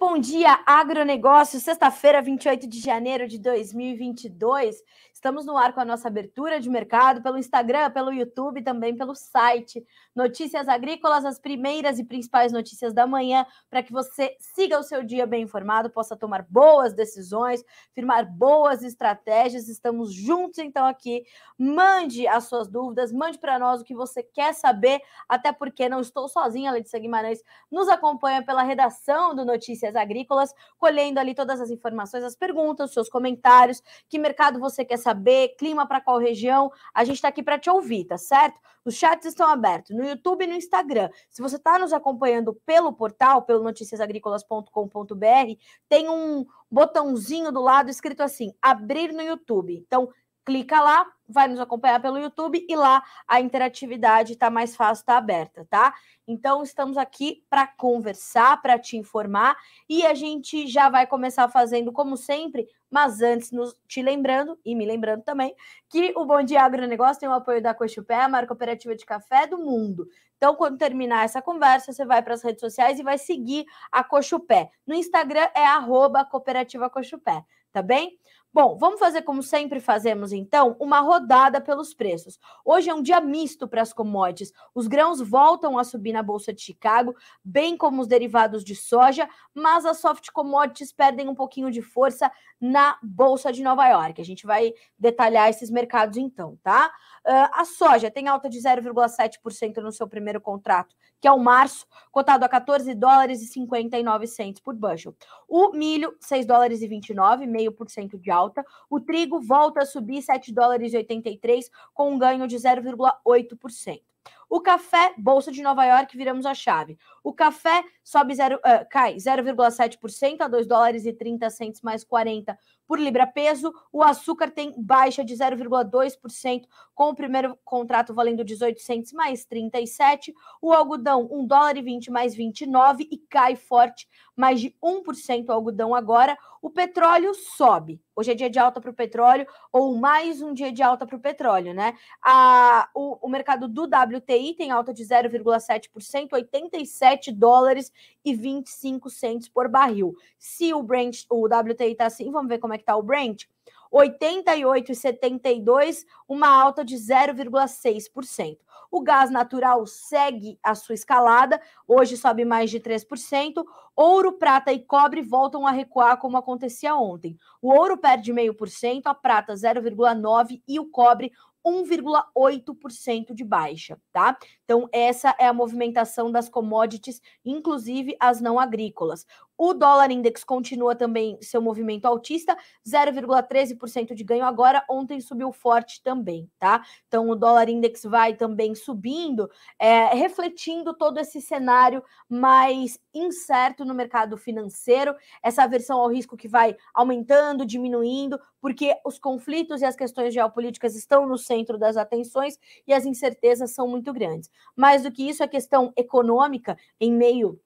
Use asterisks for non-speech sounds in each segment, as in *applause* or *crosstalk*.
bom dia, agronegócio, sexta-feira, 28 de janeiro de 2022. Estamos no ar com a nossa abertura de mercado pelo Instagram, pelo YouTube, também pelo site. Notícias agrícolas, as primeiras e principais notícias da manhã, para que você siga o seu dia bem informado, possa tomar boas decisões, firmar boas estratégias. Estamos juntos então aqui. Mande as suas dúvidas, mande para nós o que você quer saber, até porque não estou sozinha, Letícia Guimarães nos acompanha pela redação do Notícias Agrícolas, colhendo ali todas as informações, as perguntas, os seus comentários, que mercado você quer saber saber, clima para qual região. A gente está aqui para te ouvir, tá certo? Os chats estão abertos no YouTube e no Instagram. Se você está nos acompanhando pelo portal, pelo noticiasagricolas.com.br, tem um botãozinho do lado escrito assim: abrir no YouTube. Então, clica lá, vai nos acompanhar pelo YouTube e lá a interatividade está mais fácil, está aberta, tá? Então estamos aqui para conversar, para te informar e a gente já vai começar fazendo como sempre, mas antes nos, te lembrando e me lembrando também que o Bom Dia Agronegócio tem o apoio da Cochupé, a maior cooperativa de café do mundo. Então quando terminar essa conversa, você vai para as redes sociais e vai seguir a Cochupé. No Instagram é arroba cooperativa Cochupé, tá bem? Bom, vamos fazer como sempre fazemos então, uma rodada pelos preços. Hoje é um dia misto para as commodities. Os grãos voltam a subir na bolsa de Chicago, bem como os derivados de soja, mas as soft commodities perdem um pouquinho de força na bolsa de Nova York. A gente vai detalhar esses mercados então, tá? Uh, a soja tem alta de 0,7% no seu primeiro contrato, que é o março, cotado a 14 dólares e 59 por bushel. O milho, 6 dólares e 29, meio por cento de alta alta. O trigo volta a subir 7 dólares e 83 com um ganho de 0,8%. O café, Bolsa de Nova York, viramos a chave. O café sobe zero, uh, cai 0,7% a 2 dólares e 30 centos mais 40 por libra peso. O açúcar tem baixa de 0,2% com o primeiro contrato valendo 18 centos mais 37. O algodão 1 dólar e 20 mais 29 e cai forte mais de 1% o algodão agora. O petróleo sobe. Hoje é dia de alta para o petróleo ou mais um dia de alta para o petróleo, né? A, o, o mercado do WTI tem alta de 0,7%, 87 dólares e 25 centos por barril. Se o Brent, o WTI está assim, vamos ver como é que está o Brent. 88,72, uma alta de 0,6%. O gás natural segue a sua escalada, hoje sobe mais de 3%. Ouro, prata e cobre voltam a recuar como acontecia ontem. O ouro perde 0,5%, a prata 0,9% e o cobre 1,8% de baixa, tá? Então, essa é a movimentação das commodities, inclusive as não agrícolas. O dólar index continua também seu movimento altista, 0,13% de ganho agora. Ontem subiu forte também, tá? Então, o dólar index vai também subindo, é, refletindo todo esse cenário mais incerto no mercado financeiro, essa aversão ao risco que vai aumentando, diminuindo, porque os conflitos e as questões geopolíticas estão no centro das atenções e as incertezas são muito grandes. Mais do que isso, a questão econômica, em meio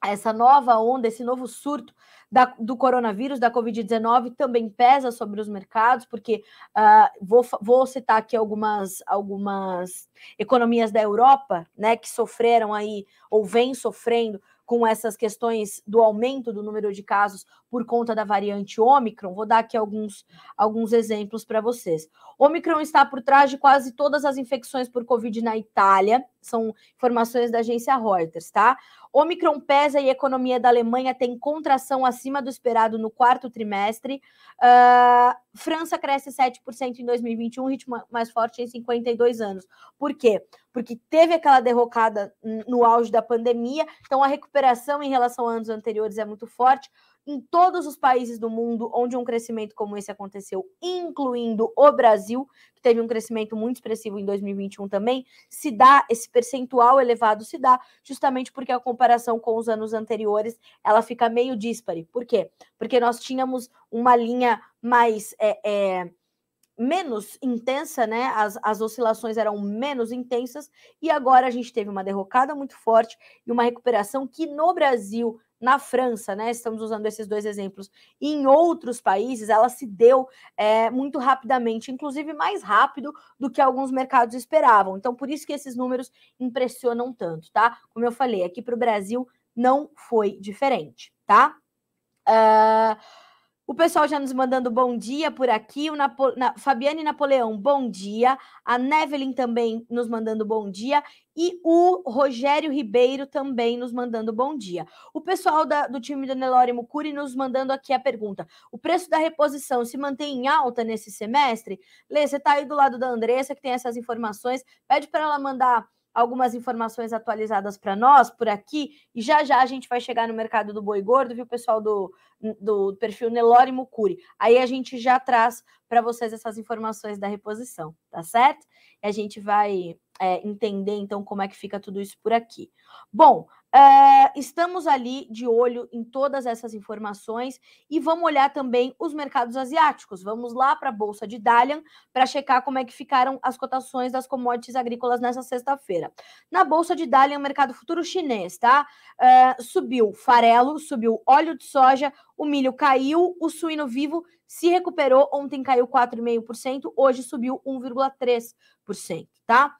a essa nova onda, esse novo surto da, do coronavírus, da Covid-19, também pesa sobre os mercados, porque uh, vou, vou citar aqui algumas, algumas economias da Europa, né, que sofreram aí, ou vêm sofrendo com essas questões do aumento do número de casos por conta da variante Ômicron. Vou dar aqui alguns, alguns exemplos para vocês. Ômicron está por trás de quase todas as infecções por Covid na Itália são informações da agência Reuters, tá? Omicron pesa e a economia da Alemanha tem contração acima do esperado no quarto trimestre. Uh, França cresce 7% em 2021, ritmo mais forte em 52 anos. Por quê? Porque teve aquela derrocada no auge da pandemia, então a recuperação em relação a anos anteriores é muito forte em todos os países do mundo onde um crescimento como esse aconteceu, incluindo o Brasil, que teve um crescimento muito expressivo em 2021 também, se dá esse percentual elevado se dá justamente porque a comparação com os anos anteriores, ela fica meio dispare. Por quê? Porque nós tínhamos uma linha mais é, é, menos intensa, né? As, as oscilações eram menos intensas e agora a gente teve uma derrocada muito forte e uma recuperação que no Brasil, na França, né? Estamos usando esses dois exemplos. E em outros países, ela se deu é, muito rapidamente, inclusive mais rápido do que alguns mercados esperavam. Então, por isso que esses números impressionam tanto, tá? Como eu falei, aqui para o Brasil não foi diferente, tá? Uh o pessoal já nos mandando bom dia por aqui. O Napo... Na... Fabiane Napoleão, bom dia. A Nevelin também nos mandando bom dia. E o Rogério Ribeiro também nos mandando bom dia. O pessoal da... do time do Nelore Mucuri nos mandando aqui a pergunta: o preço da reposição se mantém em alta nesse semestre? Lê, você está aí do lado da Andressa, que tem essas informações. Pede para ela mandar algumas informações atualizadas para nós por aqui. E já já a gente vai chegar no mercado do boi gordo, viu, pessoal do, do perfil Nelore Mucuri. Aí a gente já traz para vocês essas informações da reposição, tá certo? E a gente vai é, entender então como é que fica tudo isso por aqui. Bom, ah, estamos ali de olho em todas essas informações e vamos olhar também os mercados asiáticos. Vamos lá para a Bolsa de Dalian para checar como é que ficaram as cotações das commodities agrícolas nessa sexta-feira. Na Bolsa de Dalian, mercado futuro chinês, tá? Uh, subiu farelo, subiu óleo de soja, o milho caiu, o suíno vivo se recuperou. Ontem caiu 4,5%, hoje subiu 1,3%. Tá?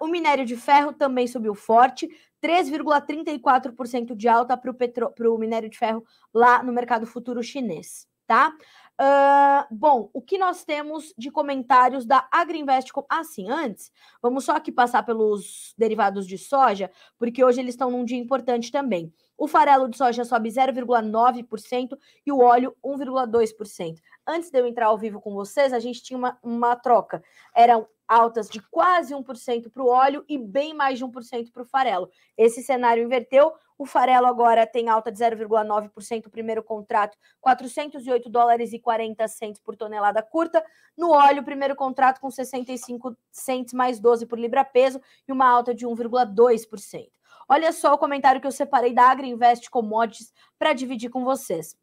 Uh, o minério de ferro também subiu forte, 3,34% de alta para o minério de ferro lá no mercado futuro chinês, tá? Uh, bom, o que nós temos de comentários da Agriinvest? Ah, sim, antes, vamos só aqui passar pelos derivados de soja, porque hoje eles estão num dia importante também. O farelo de soja sobe 0,9% e o óleo 1,2% antes de eu entrar ao vivo com vocês, a gente tinha uma, uma troca. Eram altas de quase 1% para o óleo e bem mais de 1% para o farelo. Esse cenário inverteu. O farelo agora tem alta de 0,9% o primeiro contrato, 408 dólares e 40 centos por tonelada curta. No óleo, primeiro contrato com 65 centos mais 12 por libra peso e uma alta de 1,2%. Olha só o comentário que eu separei da Agri Invest Commodities para dividir com vocês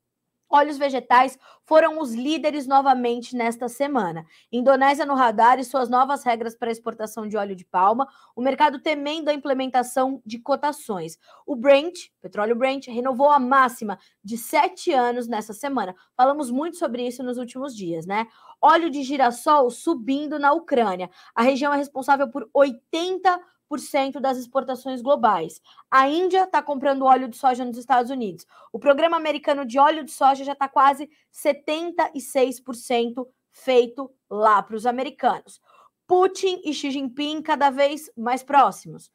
óleos vegetais foram os líderes novamente nesta semana. Indonésia no radar e suas novas regras para exportação de óleo de palma, o mercado temendo a implementação de cotações. O Brent, petróleo Brent, renovou a máxima de sete anos nesta semana. Falamos muito sobre isso nos últimos dias, né? Óleo de girassol subindo na Ucrânia. A região é responsável por 80 10% das exportações globais. A Índia está comprando óleo de soja nos Estados Unidos. O programa americano de óleo de soja já está quase 76% feito lá para os americanos. Putin e Xi Jinping cada vez mais próximos.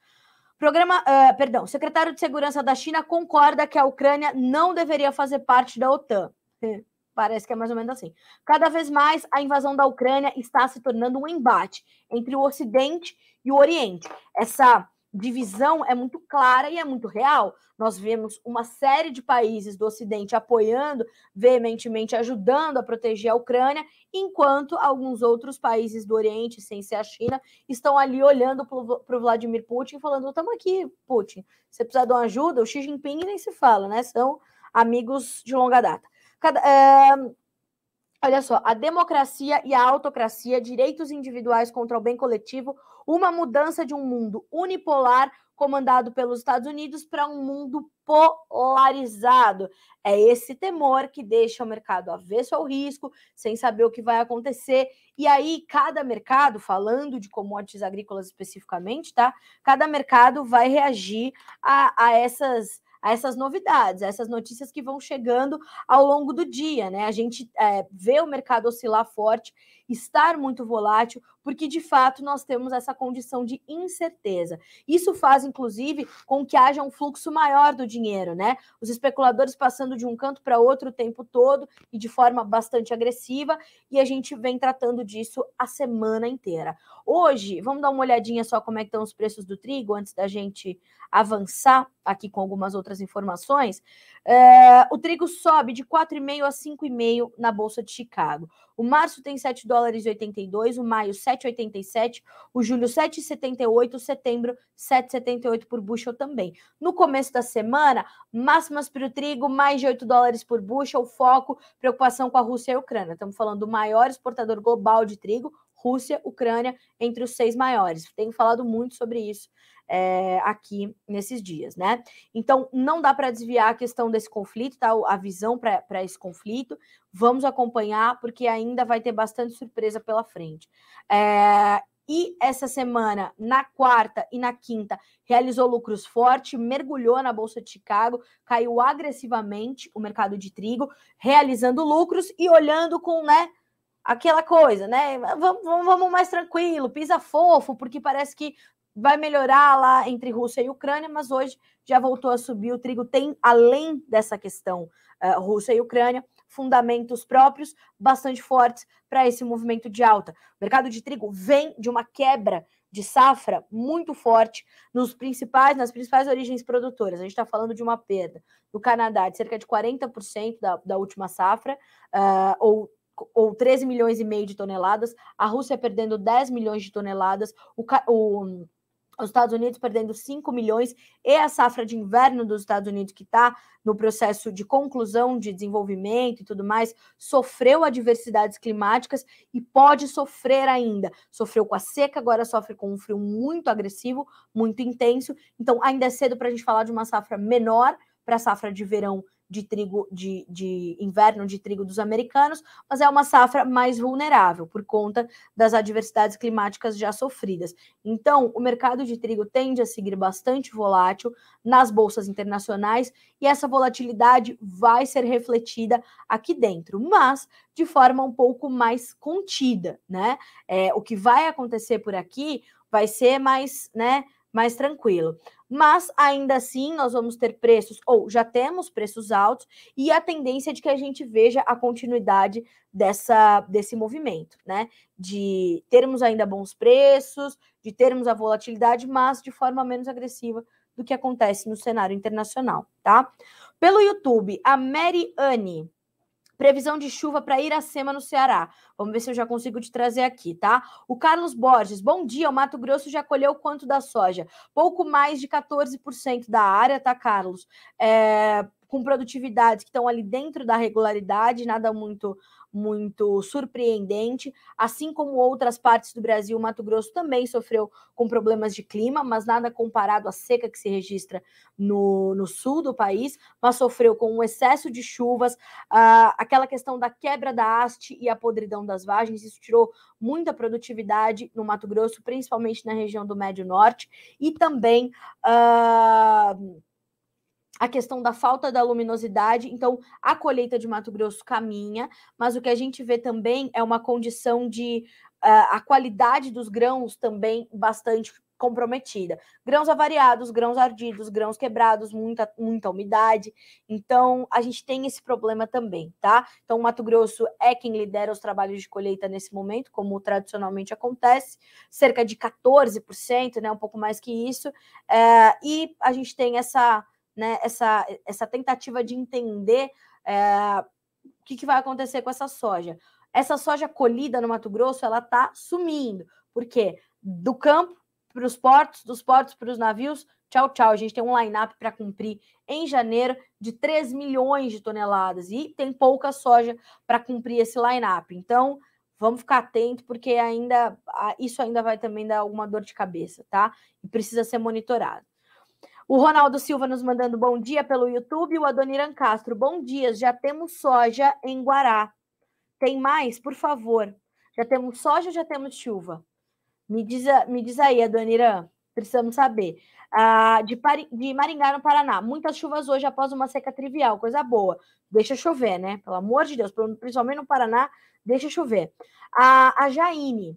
Programa, uh, perdão, secretário de Segurança da China concorda que a Ucrânia não deveria fazer parte da OTAN. *laughs* Parece que é mais ou menos assim. Cada vez mais, a invasão da Ucrânia está se tornando um embate entre o Ocidente e o Oriente. Essa divisão é muito clara e é muito real. Nós vemos uma série de países do Ocidente apoiando, veementemente ajudando a proteger a Ucrânia, enquanto alguns outros países do Oriente, sem ser a China, estão ali olhando para o Vladimir Putin falando: estamos aqui, Putin, você precisa de uma ajuda? O Xi Jinping nem se fala, né? São amigos de longa data. Cada, olha só, a democracia e a autocracia, direitos individuais contra o bem coletivo, uma mudança de um mundo unipolar comandado pelos Estados Unidos para um mundo polarizado. É esse temor que deixa o mercado avesso ao risco, sem saber o que vai acontecer. E aí, cada mercado, falando de commodities agrícolas especificamente, tá? Cada mercado vai reagir a, a essas a essas novidades, a essas notícias que vão chegando ao longo do dia, né? A gente é, vê o mercado oscilar forte estar muito volátil, porque de fato nós temos essa condição de incerteza. Isso faz, inclusive, com que haja um fluxo maior do dinheiro, né? Os especuladores passando de um canto para outro o tempo todo e de forma bastante agressiva, e a gente vem tratando disso a semana inteira. Hoje, vamos dar uma olhadinha só como é que estão os preços do trigo antes da gente avançar aqui com algumas outras informações. É, o trigo sobe de 4,5 a 5,5 na Bolsa de Chicago. O março tem 7 dólares e 82, o maio 7,87, o julho 7,78, o setembro 7,78 por bushel também. No começo da semana, máximas para o trigo, mais de 8 dólares por bushel, foco, preocupação com a Rússia e a Ucrânia. Estamos falando do maior exportador global de trigo, Rússia, Ucrânia, entre os seis maiores. Tenho falado muito sobre isso é, aqui nesses dias, né? Então, não dá para desviar a questão desse conflito, tá? A visão para esse conflito. Vamos acompanhar, porque ainda vai ter bastante surpresa pela frente. É, e essa semana, na quarta e na quinta, realizou lucros fortes, mergulhou na Bolsa de Chicago, caiu agressivamente o mercado de trigo, realizando lucros e olhando com, né? aquela coisa, né? Vamos, vamos mais tranquilo, pisa fofo, porque parece que vai melhorar lá entre Rússia e Ucrânia, mas hoje já voltou a subir o trigo. Tem, além dessa questão uh, Rússia e Ucrânia, fundamentos próprios bastante fortes para esse movimento de alta. O mercado de trigo vem de uma quebra de safra muito forte nos principais, nas principais origens produtoras. A gente está falando de uma perda no Canadá de cerca de 40% da, da última safra, uh, ou ou 13 milhões e meio de toneladas, a Rússia perdendo 10 milhões de toneladas, o, o, os Estados Unidos perdendo 5 milhões, e a safra de inverno dos Estados Unidos, que está no processo de conclusão de desenvolvimento e tudo mais, sofreu adversidades climáticas e pode sofrer ainda. Sofreu com a seca, agora sofre com um frio muito agressivo, muito intenso. Então, ainda é cedo para a gente falar de uma safra menor para a safra de verão de trigo de, de inverno de trigo dos americanos, mas é uma safra mais vulnerável por conta das adversidades climáticas já sofridas. Então, o mercado de trigo tende a seguir bastante volátil nas bolsas internacionais e essa volatilidade vai ser refletida aqui dentro, mas de forma um pouco mais contida, né? É, o que vai acontecer por aqui vai ser mais, né, mais tranquilo mas ainda assim nós vamos ter preços, ou já temos preços altos, e a tendência é de que a gente veja a continuidade dessa, desse movimento, né? De termos ainda bons preços, de termos a volatilidade, mas de forma menos agressiva do que acontece no cenário internacional, tá? Pelo YouTube, a Mary Anne Previsão de chuva para Iracema, no Ceará. Vamos ver se eu já consigo te trazer aqui, tá? O Carlos Borges, bom dia. O Mato Grosso já colheu quanto da soja? Pouco mais de 14% da área, tá, Carlos? É, com produtividades que estão ali dentro da regularidade, nada muito muito surpreendente, assim como outras partes do Brasil, Mato Grosso também sofreu com problemas de clima, mas nada comparado à seca que se registra no, no sul do país, mas sofreu com um excesso de chuvas, a aquela questão da quebra da haste e a podridão das vagens, isso tirou muita produtividade no Mato Grosso, principalmente na região do Médio Norte, e também. Ah, a questão da falta da luminosidade. Então, a colheita de Mato Grosso caminha, mas o que a gente vê também é uma condição de uh, a qualidade dos grãos também bastante comprometida. Grãos avariados, grãos ardidos, grãos quebrados, muita, muita umidade. Então, a gente tem esse problema também, tá? Então, o Mato Grosso é quem lidera os trabalhos de colheita nesse momento, como tradicionalmente acontece, cerca de 14%, né? Um pouco mais que isso. Eh, e a gente tem essa né, essa, essa tentativa de entender é, o que, que vai acontecer com essa soja. Essa soja colhida no Mato Grosso, ela está sumindo. Por quê? Do campo para os portos, dos portos para os navios, tchau, tchau. A gente tem um line-up para cumprir em janeiro de 3 milhões de toneladas e tem pouca soja para cumprir esse line-up. Então, vamos ficar atento, porque ainda isso ainda vai também dar alguma dor de cabeça, tá? E precisa ser monitorado. O Ronaldo Silva nos mandando bom dia pelo YouTube. O Adoniran Castro, bom dia. Já temos soja em Guará. Tem mais, por favor? Já temos soja, já temos chuva. Me diz, me diz aí, Adoniran. Precisamos saber. Ah, de, de Maringá, no Paraná. Muitas chuvas hoje após uma seca trivial, coisa boa. Deixa chover, né? Pelo amor de Deus, principalmente no Paraná, deixa chover. Ah, a Jaine,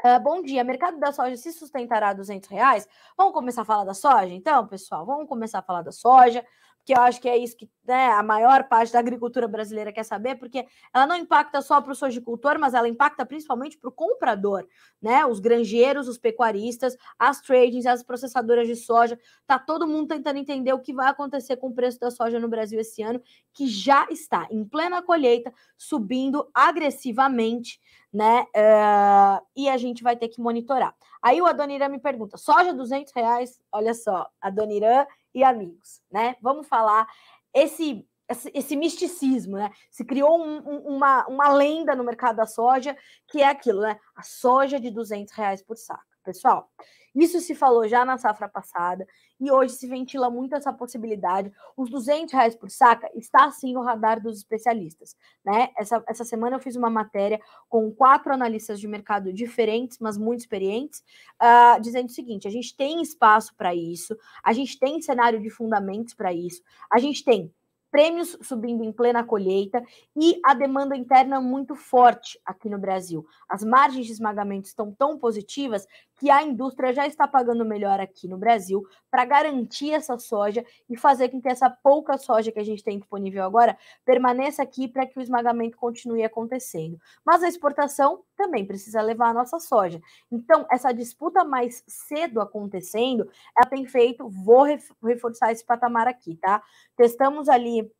ah, bom dia, mercado da soja se sustentará a 200 reais? Vamos começar a falar da soja, então, pessoal? Vamos começar a falar da soja que eu acho que é isso que né, a maior parte da agricultura brasileira quer saber, porque ela não impacta só para o sojicultor, mas ela impacta principalmente para o comprador, né? Os granjeiros, os pecuaristas, as tradings, as processadoras de soja, tá todo mundo tentando entender o que vai acontecer com o preço da soja no Brasil esse ano, que já está em plena colheita, subindo agressivamente, né? Uh, e a gente vai ter que monitorar. Aí o Adoniran me pergunta, soja 200 reais? Olha só, Adoniran e amigos, né? Vamos falar esse esse, esse misticismo, né? Se criou um, um, uma, uma lenda no mercado da soja que é aquilo, né? A soja de 200 reais por saco. Pessoal, isso se falou já na safra passada e hoje se ventila muito essa possibilidade. Os 200 reais por saca está sim no radar dos especialistas. Né? Essa, essa semana eu fiz uma matéria com quatro analistas de mercado diferentes, mas muito experientes, uh, dizendo o seguinte: a gente tem espaço para isso, a gente tem cenário de fundamentos para isso, a gente tem prêmios subindo em plena colheita e a demanda interna muito forte aqui no Brasil. As margens de esmagamento estão tão positivas que a indústria já está pagando melhor aqui no Brasil para garantir essa soja e fazer com que essa pouca soja que a gente tem disponível agora permaneça aqui para que o esmagamento continue acontecendo. Mas a exportação também precisa levar a nossa soja. Então, essa disputa mais cedo acontecendo, ela tem feito, vou reforçar esse patamar aqui, tá? Testamos ali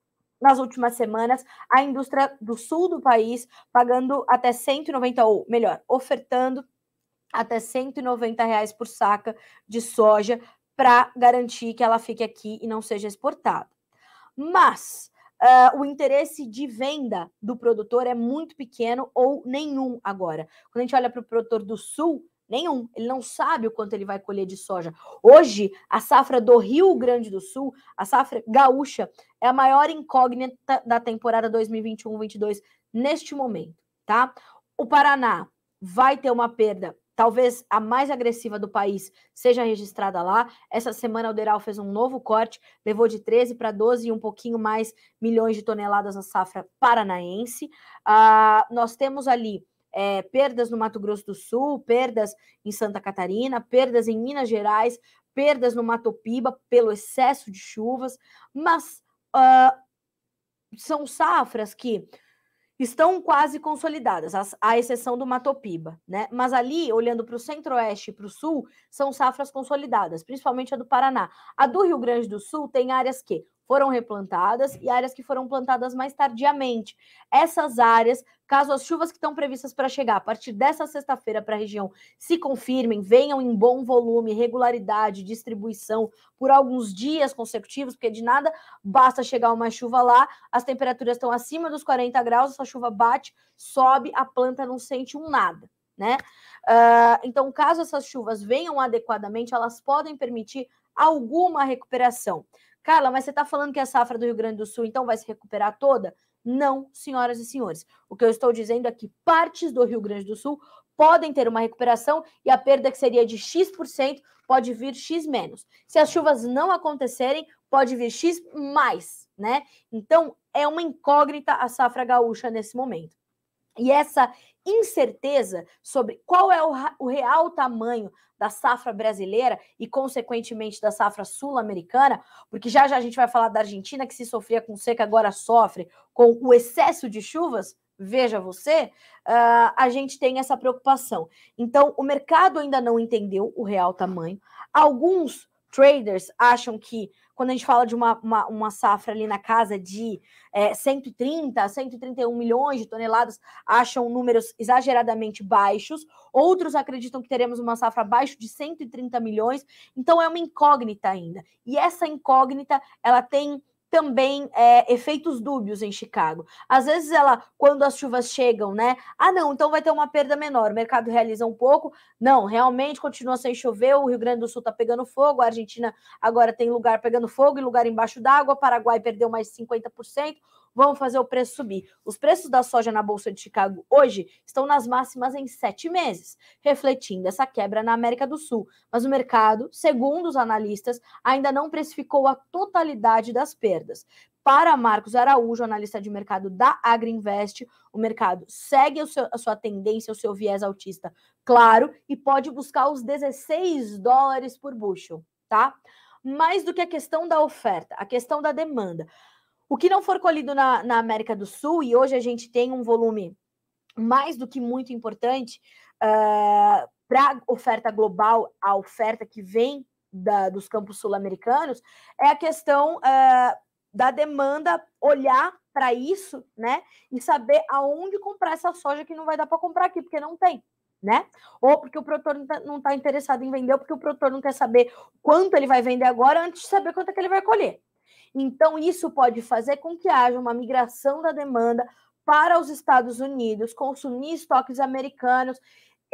nas últimas semanas, a indústria do sul do país pagando até 190, ou melhor, ofertando até 190 reais por saca de soja para garantir que ela fique aqui e não seja exportada. Mas uh, o interesse de venda do produtor é muito pequeno ou nenhum agora. Quando a gente olha para o produtor do sul, nenhum. Ele não sabe o quanto ele vai colher de soja. Hoje, a safra do Rio Grande do Sul, a safra gaúcha, é a maior incógnita da temporada 2021-22 neste momento, tá? O Paraná vai ter uma perda talvez a mais agressiva do país, seja registrada lá. Essa semana, o Deral fez um novo corte, levou de 13 para 12 e um pouquinho mais milhões de toneladas na safra paranaense. Ah, nós temos ali é, perdas no Mato Grosso do Sul, perdas em Santa Catarina, perdas em Minas Gerais, perdas no Mato Piba pelo excesso de chuvas, mas uh, são safras que estão quase consolidadas, à exceção do Matopiba, né? Mas ali, olhando para o centro-oeste e para o sul, são safras consolidadas, principalmente a do Paraná. A do Rio Grande do Sul tem áreas que foram replantadas e áreas que foram plantadas mais tardiamente. Essas áreas, caso as chuvas que estão previstas para chegar a partir dessa sexta-feira para a região se confirmem, venham em bom volume, regularidade, distribuição por alguns dias consecutivos, porque de nada basta chegar uma chuva lá, as temperaturas estão acima dos 40 graus, essa chuva bate, sobe, a planta não sente um nada. Né? Uh, então, caso essas chuvas venham adequadamente, elas podem permitir alguma recuperação. Carla, mas você está falando que a safra do Rio Grande do Sul então vai se recuperar toda? Não, senhoras e senhores. O que eu estou dizendo é que partes do Rio Grande do Sul podem ter uma recuperação e a perda que seria de X% pode vir X menos. Se as chuvas não acontecerem, pode vir X mais, né? Então é uma incógnita a safra gaúcha nesse momento. E essa incerteza sobre qual é o, o, real tamanho da safra brasileira e, consequentemente, da safra sul-americana, porque já já a gente vai falar da Argentina, que se sofria com seca, agora sofre com o excesso de chuvas. Veja você, uh, a gente tem essa preocupação. Então, o mercado ainda não entendeu o real tamanho. Alguns traders acham que quando a gente fala de uma, uma, uma safra ali na casa de é, 130, 131 milhões de toneladas, acham números exageradamente baixos. Outros acreditam que teremos uma safra abaixo de 130 milhões. Então é uma incógnita ainda. E essa incógnita, ela tem também é, efeitos dúbios em Chicago. Às vezes ela, quando as chuvas chegam, né? Ah, não, então vai ter uma perda menor. O mercado realiza um pouco. Não, realmente continua sem chover. O Rio Grande do Sul está pegando fogo. A Argentina agora tem lugar pegando fogo e lugar embaixo d'água. Paraguai perdeu mais 50%. Vamos fazer o preço subir. Os preços da soja na Bolsa de Chicago hoje estão nas máximas em sete meses, refletindo essa quebra na América do Sul. Mas o mercado, segundo os analistas, ainda não precificou a totalidade das perdas perdas. Para Marcos Araújo, analista de mercado da Agriinvest, o mercado segue a sua tendência, o seu viés autista, claro, e pode buscar os 16 dólares por bushel, tá? Mais do que a questão da oferta, a questão da demanda. O que não for colhido na, na América do Sul, e hoje a gente tem um volume mais do que muito importante uh, ah, para oferta global, a oferta que vem da, dos campos sul-americanos, é a questão uh, da demanda olhar para isso, né? E saber aonde comprar essa soja que não vai dar para comprar aqui, porque não tem, né? Ou porque o produtor não está tá interessado em vender, ou porque o produtor não quer saber quanto ele vai vender agora antes de saber quanto é que ele vai colher. Então, isso pode fazer com que haja uma migração da demanda para os Estados Unidos, consumir estoques americanos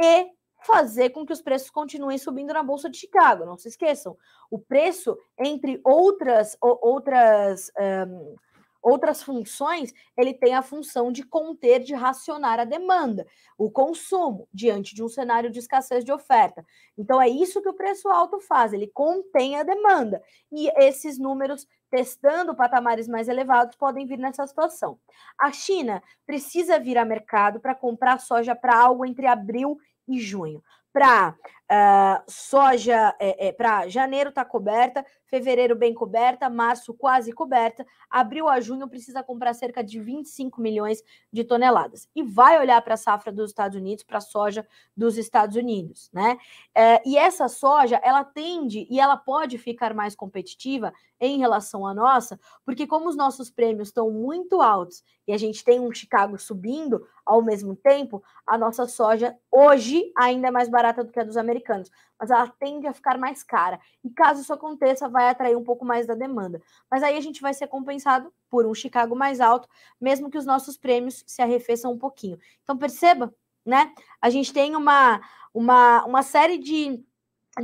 e fazer com que os preços continuem subindo na Bolsa de Chicago. Não se esqueçam, o preço, entre outras, outras, um, outras funções, ele tem a função de conter, de racionar a demanda, o consumo, diante de um cenário de escassez de oferta. Então, é isso que o preço alto faz, ele contém a demanda. E esses números testando patamares mais elevados, podem vir nessa situação. A China precisa vir a mercado para comprar soja para algo entre abril e junho, para Uh, soja é, é, para janeiro está coberta, fevereiro bem coberta, março quase coberta, abril a junho precisa comprar cerca de 25 milhões de toneladas. E vai olhar para a safra dos Estados Unidos, para a soja dos Estados Unidos, né? É, e essa soja, ela tende e ela pode ficar mais competitiva em relação à nossa, porque como os nossos prêmios estão muito altos e a gente tem um Chicago subindo ao mesmo tempo, a nossa soja hoje ainda é mais barata do que a dos americanos americanos, mas ela tende a ficar mais cara. E caso isso aconteça, vai atrair um pouco mais da demanda. Mas aí a gente vai ser compensado por um Chicago mais alto, mesmo que os nossos prêmios se arrefeçam um pouquinho. Então perceba, né? A gente tem uma, uma, uma série de,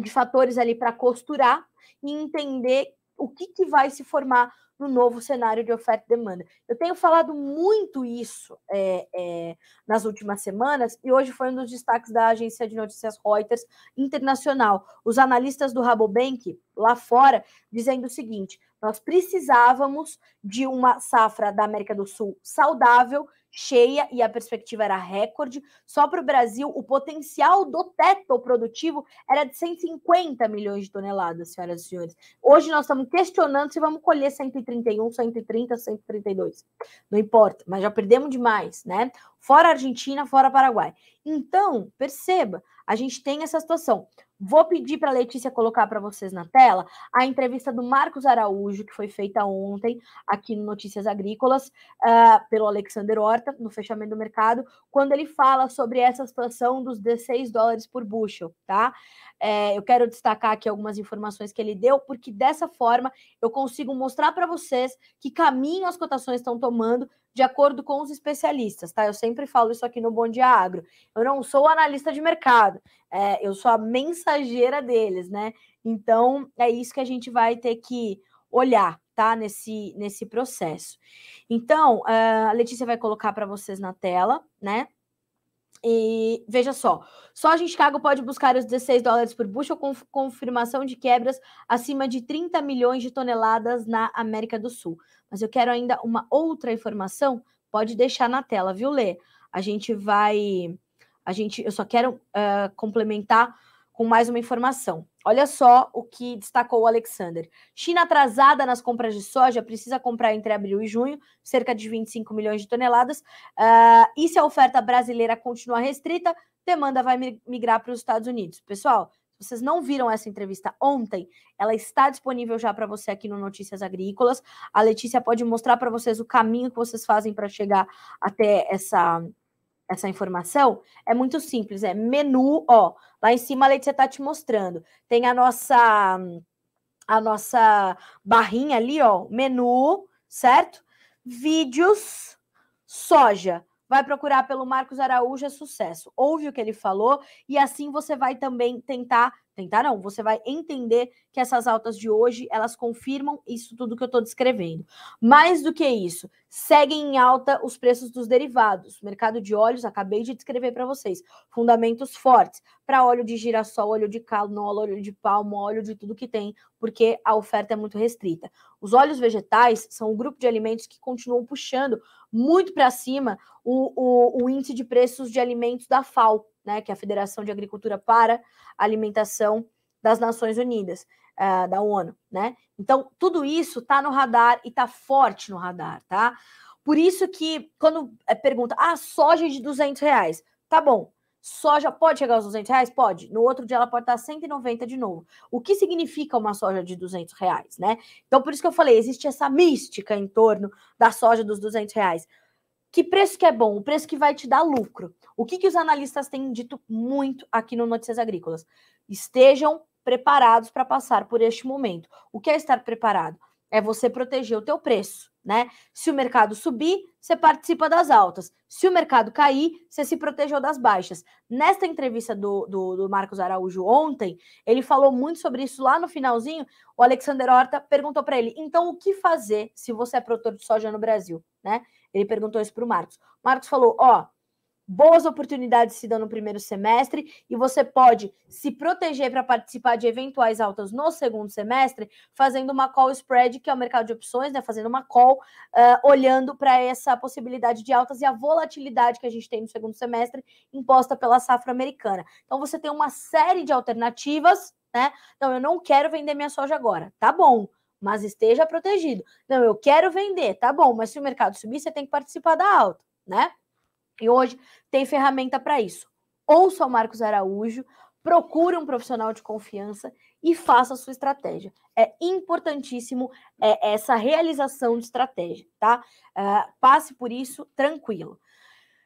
de fatores ali para costurar e entender o que, que vai se formar no novo cenário de oferta e demanda. Eu tenho falado muito isso é, é, nas últimas semanas, e hoje foi um dos destaques da agência de notícias Reuters Internacional. Os analistas do Rabobank lá fora dizendo o seguinte: nós precisávamos de uma safra da América do Sul saudável cheia e a perspectiva era recorde. Só para o Brasil, o potencial do teto produtivo era de 150 milhões de toneladas, senhoras e senhores. Hoje nós estamos questionando se vamos colher 131, 130, 132. Não importa, mas já perdemos demais, né? Fora Argentina, fora Paraguai. Então, perceba, a gente tem essa situação. Vou pedir para a Letícia colocar para vocês na tela a entrevista do Marcos Araújo, que foi feita ontem aqui no Notícias Agrícolas, uh, pelo Alexander Horta, no fechamento do mercado, quando ele fala sobre essa situação dos 16 dólares por bushel, tá? É, eu quero destacar aqui algumas informações que ele deu, porque dessa forma eu consigo mostrar para vocês que caminho as cotações estão tomando de acordo com os especialistas, tá? Eu sempre falo isso aqui no Bom Dia Agro. Eu não sou analista de mercado, é, eu sou a mensageira deles, né? Então, é isso que a gente vai ter que olhar, tá? Nesse, nesse processo. Então, ah, a Letícia vai colocar para vocês na tela, né? E veja só, só em Chicago pode buscar os 16 dólares por bushel com confirmação de quebras acima de 30 milhões de toneladas na América do Sul. Mas eu quero ainda uma outra informação, pode deixar na tela, viu, Lê? A gente vai, a gente, eu só quero uh, complementar com mais uma informação. Olha só o que destacou o Alexander. China atrasada nas compras de soja precisa comprar entre abril e junho cerca de 25 milhões de toneladas. Uh, e se a oferta brasileira continuar restrita, demanda vai migrar para os Estados Unidos. Pessoal, vocês não viram essa entrevista ontem, ela está disponível já para você aqui no Notícias Agrícolas. A Letícia pode mostrar para vocês o caminho que vocês fazem para chegar até essa essa informação? É muito simples, é menu, ó. Lá em cima a Letícia tá te mostrando. Tem a nossa a nossa barrinha ali, ó, menu, certo? Vídeos soja. Vai procurar pelo Marcos Araújo é sucesso. Ouve o que ele falou e assim você vai também tentar tentar não, você vai entender que essas altas de hoje, elas confirmam isso tudo que eu estou descrevendo. Mais do que isso, seguem em alta os preços dos derivados. Mercado de óleos, acabei de descrever para vocês, fundamentos fortes para óleo de girassol, óleo de canola, óleo de palma, óleo de tudo que tem, porque a oferta é muito restrita. Os óleos vegetais são um grupo de alimentos que continuam puxando muito para cima o, o, o índice de preços de alimentos da FAO, né, que é a Federação de Agricultura para Alimentação das Nações Unidas, uh, da ONU, né? Então, tudo isso está no radar e está forte no radar, tá? Por isso que quando eh, pergunta, ah, soja de 200 reais, tá bom, soja pode chegar aos 200 reais? Pode. No outro dia ela pode tá estar 190 de novo. O que significa uma soja de 200 reais, né? Então, por isso que eu falei, existe essa mística em torno da soja dos 200 reais. Que preço que é bom? O preço que vai te dar lucro. O que, que os analistas têm dito muito aqui no Notícias Agrícolas? Estejam preparados para passar por este momento. O que é estar preparado? É você proteger o teu preço, né? Se o mercado subir, você participa das altas. Se o mercado cair, você se protegeu das baixas. Nesta entrevista do, do, do Marcos Araújo ontem, ele falou muito sobre isso lá no finalzinho. O Alexander Horta perguntou para ele: então o que fazer se você é produtor de soja no Brasil, né? Ele perguntou isso para o Marcos. Marcos falou: ó, boas oportunidades se dão no primeiro semestre e você pode se proteger para participar de eventuais altas no segundo semestre, fazendo uma call spread, que é o mercado de opções, né? Fazendo uma call, uh, olhando para essa possibilidade de altas e a volatilidade que a gente tem no segundo semestre imposta pela safra americana. Então você tem uma série de alternativas, né? Então eu não quero vender minha soja agora. Tá bom mas esteja protegido. Não, eu quero vender, tá bom, mas se o mercado subir, você tem que participar da alta, né? E hoje tem ferramenta para isso. Ouça o Marcos Araújo, procure um profissional de confiança e faça a sua estratégia. É importantíssimo é, essa realização de estratégia, tá? Uh, passe por isso tranquilo.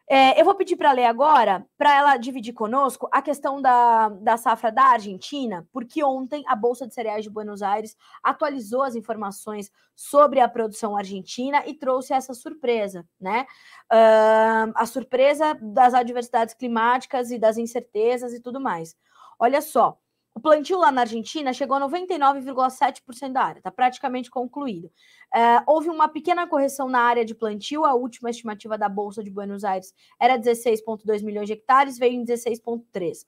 É, eu vou pedir para ler agora, para ela dividir conosco a questão da, da safra da Argentina, porque ontem a Bolsa de Cereais de Buenos Aires atualizou as informações sobre a produção argentina e trouxe essa surpresa, né? Uh, a surpresa das adversidades climáticas e das incertezas e tudo mais. Olha só, o plantio lá na Argentina chegou a 99,7% da área, está praticamente concluído. É, houve uma pequena correção na área de plantio, a última estimativa da Bolsa de Buenos Aires era 16,2 milhões de hectares, veio em 16,3%.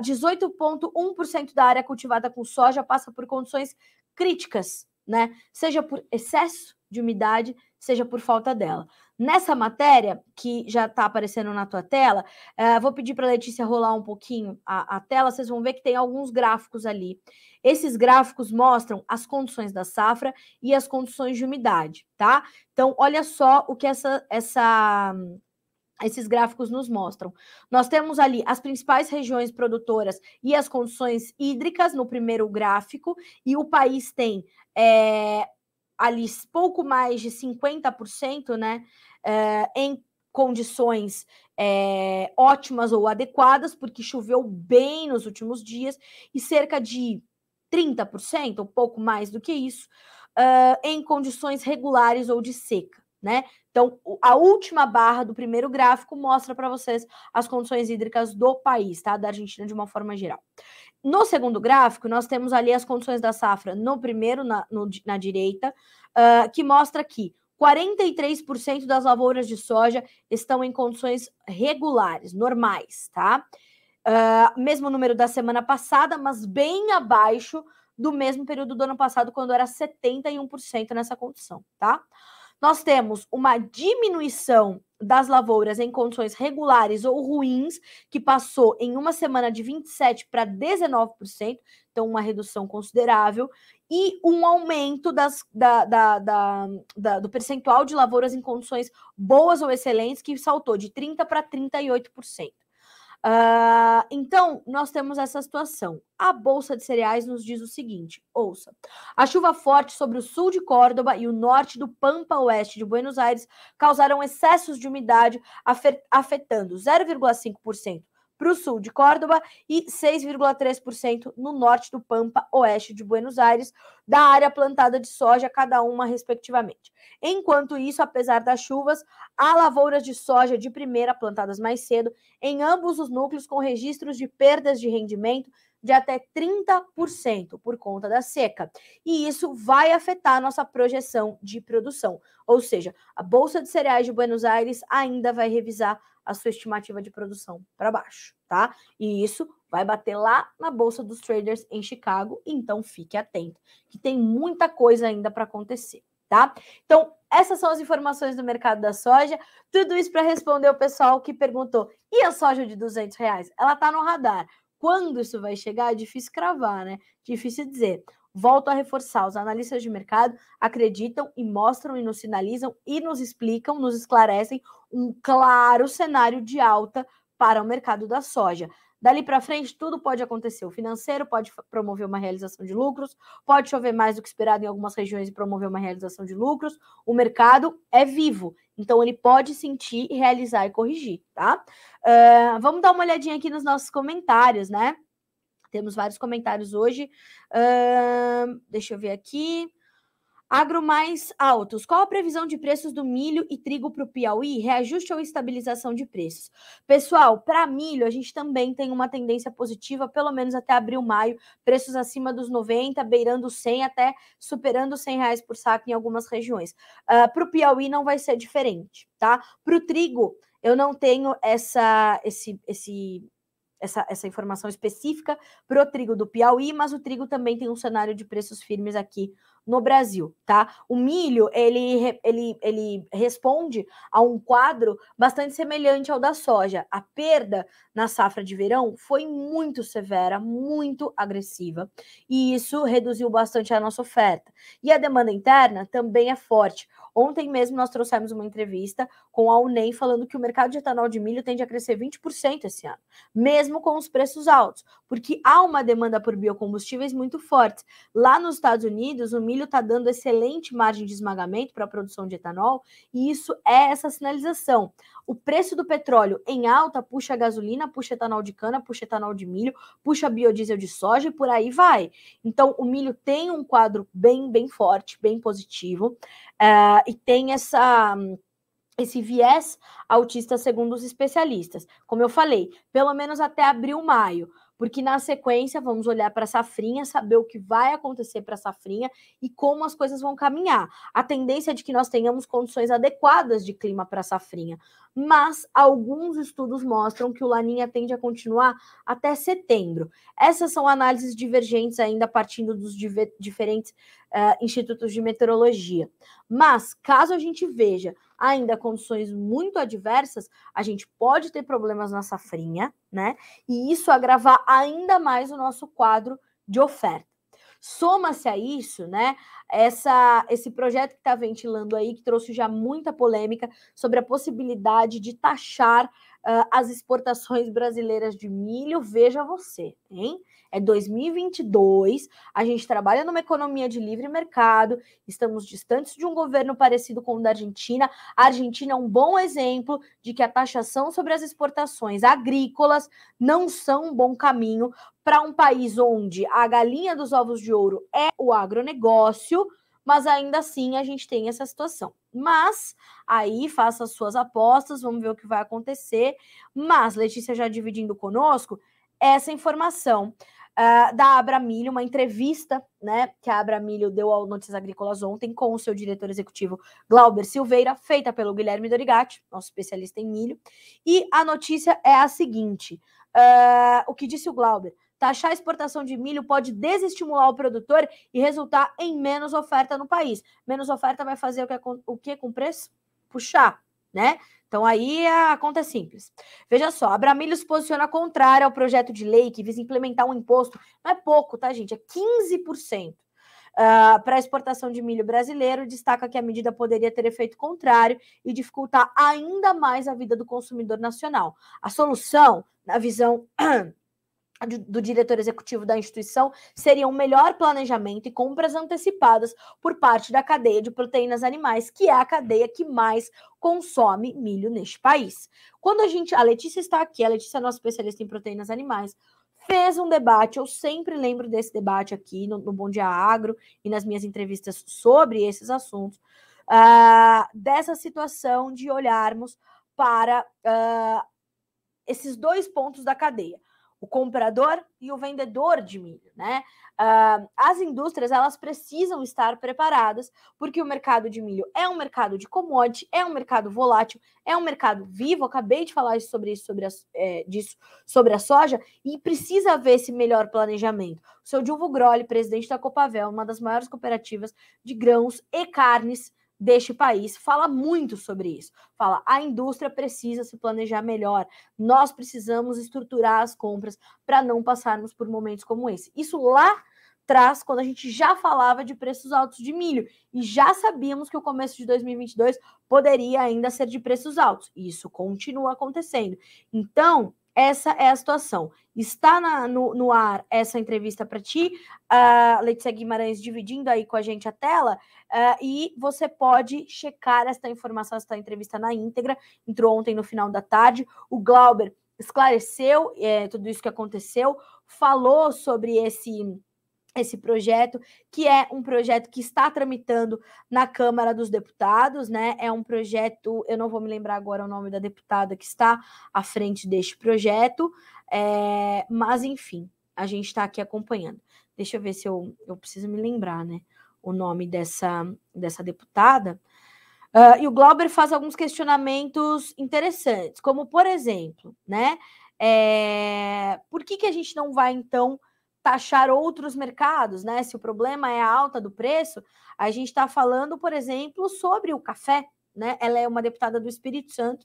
18,1% é, da área cultivada com soja passa por condições críticas, né? Seja por excesso de umidade, seja por falta dela. Nessa matéria, que já está aparecendo na tua tela, uh, vou pedir para a Letícia rolar um pouquinho a, a tela, vocês vão ver que tem alguns gráficos ali. Esses gráficos mostram as condições da safra e as condições de umidade, tá? Então, olha só o que essa, essa esses gráficos nos mostram. Nós temos ali as principais regiões produtoras e as condições hídricas no primeiro gráfico, e o país tem é, ali pouco mais de 50%, né? Eh, em condições é, ótimas ou adequadas, porque choveu bem nos últimos dias, e cerca de 30%, um pouco mais do que isso, uh, em condições regulares ou de seca. Né? Então, a última barra do primeiro gráfico mostra para vocês as condições hídricas do país, tá? Da Argentina de uma forma geral. No segundo gráfico, nós temos ali as condições da safra no primeiro, na, no, na direita, uh, que mostra que 43% das lavouras de soja estão em condições regulares, normais, tá? Uh, mesmo número da semana passada, mas bem abaixo do mesmo período do ano passado, quando era 71% nessa condição, tá? Nós temos uma diminuição das lavouras em condições regulares ou ruins, que passou em uma semana de 27% para 19% então uma redução considerável, e um aumento das, da, da, da, da, do percentual de lavouras em condições boas ou excelentes, que saltou de 30% para 38%. Uh, então, nós temos essa situação. A Bolsa de Cereais nos diz o seguinte: ouça, a chuva forte sobre o sul de Córdoba e o norte do Pampa Oeste de Buenos Aires causaram excessos de umidade, afetando 0,5% para o sul de Córdoba e 6,3% no norte do Pampa, oeste de Buenos Aires, da área plantada de soja, cada uma respectivamente. Enquanto isso, apesar das chuvas, há lavouras de soja de primeira plantadas mais cedo em ambos os núcleos, com registros de perdas de rendimento de até 30% por conta da seca. E isso vai afetar nossa projeção de produção. Ou seja, a Bolsa de Cereais de Buenos Aires ainda vai revisar a sua estimativa de produção para baixo, tá? E isso vai bater lá na bolsa dos traders em Chicago, então fique atento, que tem muita coisa ainda para acontecer, tá? Então, essas são as informações do mercado da soja. Tudo isso para responder o pessoal que perguntou: "E a soja de 200 reais? Ela tá no radar?" Quando isso vai chegar é difícil cravar, né? Difícil dizer. Volto a reforçar: os analistas de mercado acreditam e mostram e nos sinalizam e nos explicam, nos esclarecem um claro cenário de alta para o mercado da soja. Dali para frente, tudo pode acontecer. O financeiro pode promover uma realização de lucros, pode chover mais do que esperado em algumas regiões e promover uma realização de lucros. O mercado é vivo, então ele pode sentir, realizar e corrigir, tá? Uh, vamos dar uma olhadinha aqui nos nossos comentários, né? Temos vários comentários hoje. Uh, deixa eu ver aqui. Agro mais altos. Qual a previsão de preços do milho e trigo para o Piauí? Reajuste ou estabilização de preços? Pessoal, para milho, a gente também tem uma tendência positiva, pelo menos até abril, maio, preços acima dos 90, beirando 100, até superando 100 reais por saco em algumas regiões. Uh, ah, para o Piauí não vai ser diferente, tá? Para o trigo, eu não tenho essa, esse, esse essa, essa informação específica para o trigo do Piauí, mas o trigo também tem um cenário de preços firmes aqui no Brasil, tá? O milho, ele, ele, ele responde a um quadro bastante semelhante ao da soja. A perda na safra de verão foi muito severa, muito agressiva, e isso reduziu bastante a nossa oferta. E a demanda interna também é forte. Ontem mesmo nós trouxemos uma entrevista com a UNEM falando que o mercado de etanol de milho tende a crescer 20% esse ano, mesmo com os preços altos, porque há uma demanda por biocombustíveis muito forte. Lá nos Estados Unidos, o milho milho está dando excelente margem de esmagamento para a produção de etanol, e isso é essa sinalização. O preço do petróleo em alta puxa gasolina, puxa etanol de cana, puxa etanol de milho, puxa biodiesel de soja e por aí vai. Então, o milho tem um quadro bem, bem forte, bem positivo, uh, e tem essa esse viés autista, segundo os especialistas. Como eu falei, pelo menos até abril, maio porque na sequência vamos olhar para a safrinha, saber o que vai acontecer para a safrinha e como as coisas vão caminhar. A tendência é de que nós tenhamos condições adequadas de clima para a safrinha, mas alguns estudos mostram que o Laninha tende a continuar até setembro. Essas são análises divergentes ainda partindo dos diferentes uh, institutos de meteorologia. Mas caso a gente veja ainda condições muito adversas, a gente pode ter problemas na safrinha, né? E isso agravar ainda mais o nosso quadro de oferta. Soma-se a isso, né? Essa, esse projeto que está ventilando aí, que trouxe já muita polêmica sobre a possibilidade de taxar uh, as exportações brasileiras de milho, veja você, hein? É 2022, a gente trabalha numa economia de livre mercado, estamos distantes de um governo parecido com o da Argentina. A Argentina é um bom exemplo de que a taxação sobre as exportações agrícolas não são um bom caminho para um país onde a galinha dos ovos de ouro é o agronegócio mas ainda assim a gente tem essa situação. Mas aí faça as suas apostas, vamos ver o que vai acontecer. Mas, Letícia já dividindo conosco essa informação uh, da Abra Milho, uma entrevista né, que a Abra Milho deu ao Notícias Agrícolas ontem com o seu diretor executivo Glauber Silveira, feita pelo Guilherme Dorigatti, nosso especialista em milho. E a notícia é a seguinte: uh, o que disse o Glauber? Taxar a exportação de milho pode desestimular o produtor e resultar em menos oferta no país. Menos oferta vai fazer o que, o que com preço? Puxar, né? Então aí a conta é simples. Veja só, a Bramilho se posiciona contrária ao projeto de lei que visa implementar um imposto, não é pouco, tá, gente? É 15%. Uh, ah, para a exportação de milho brasileiro, destaca que a medida poderia ter efeito contrário e dificultar ainda mais a vida do consumidor nacional. A solução, na visão do diretor executivo da instituição seria um melhor planejamento e compras antecipadas por parte da cadeia de proteínas animais, que é a cadeia que mais consome milho neste país. Quando a gente, a Letícia está aqui, a Letícia é nossa especialista em proteínas animais, fez um debate, eu sempre lembro desse debate aqui no, no Bom Dia Agro e nas minhas entrevistas sobre esses assuntos, uh, dessa situação de olharmos para uh, esses dois pontos da cadeia o comprador e o vendedor de milho, né? Uh, as indústrias elas precisam estar preparadas porque o mercado de milho é um mercado de commodity, é um mercado volátil, é um mercado vivo. Acabei de falar sobre isso, sobre a, é, disso, sobre a soja e precisa haver esse melhor planejamento. O seu Dilvo Grolli, presidente da Copavel, uma das maiores cooperativas de grãos e carnes deste país fala muito sobre isso. Fala, a indústria precisa se planejar melhor, nós precisamos estruturar as compras para não passarmos por momentos como esse. Isso lá atrás, quando a gente já falava de preços altos de milho e já sabíamos que o começo de 2022 poderia ainda ser de preços altos. Isso continua acontecendo. Então, essa é a situação. Está na, no, no, ar essa entrevista para ti, a ah, Letícia Guimarães dividindo aí com a gente a tela, uh, e você pode checar esta informação, esta entrevista na íntegra, entrou ontem no final da tarde. O Glauber esclareceu é, tudo isso que aconteceu, falou sobre esse esse projeto, que é um projeto que está tramitando na Câmara dos Deputados, né? É um projeto, eu não vou me lembrar agora o nome da deputada que está à frente deste projeto, é, mas enfim, a gente está aqui acompanhando. Deixa eu ver se eu, eu preciso me lembrar, né? O nome dessa, dessa deputada. Uh, e o Glauber faz alguns questionamentos interessantes, como por exemplo, né? É, por que, que a gente não vai então taxar outros mercados, né? Se o problema é a alta do preço, a gente está falando, por exemplo, sobre o café, né? Ela é uma deputada do Espírito Santo.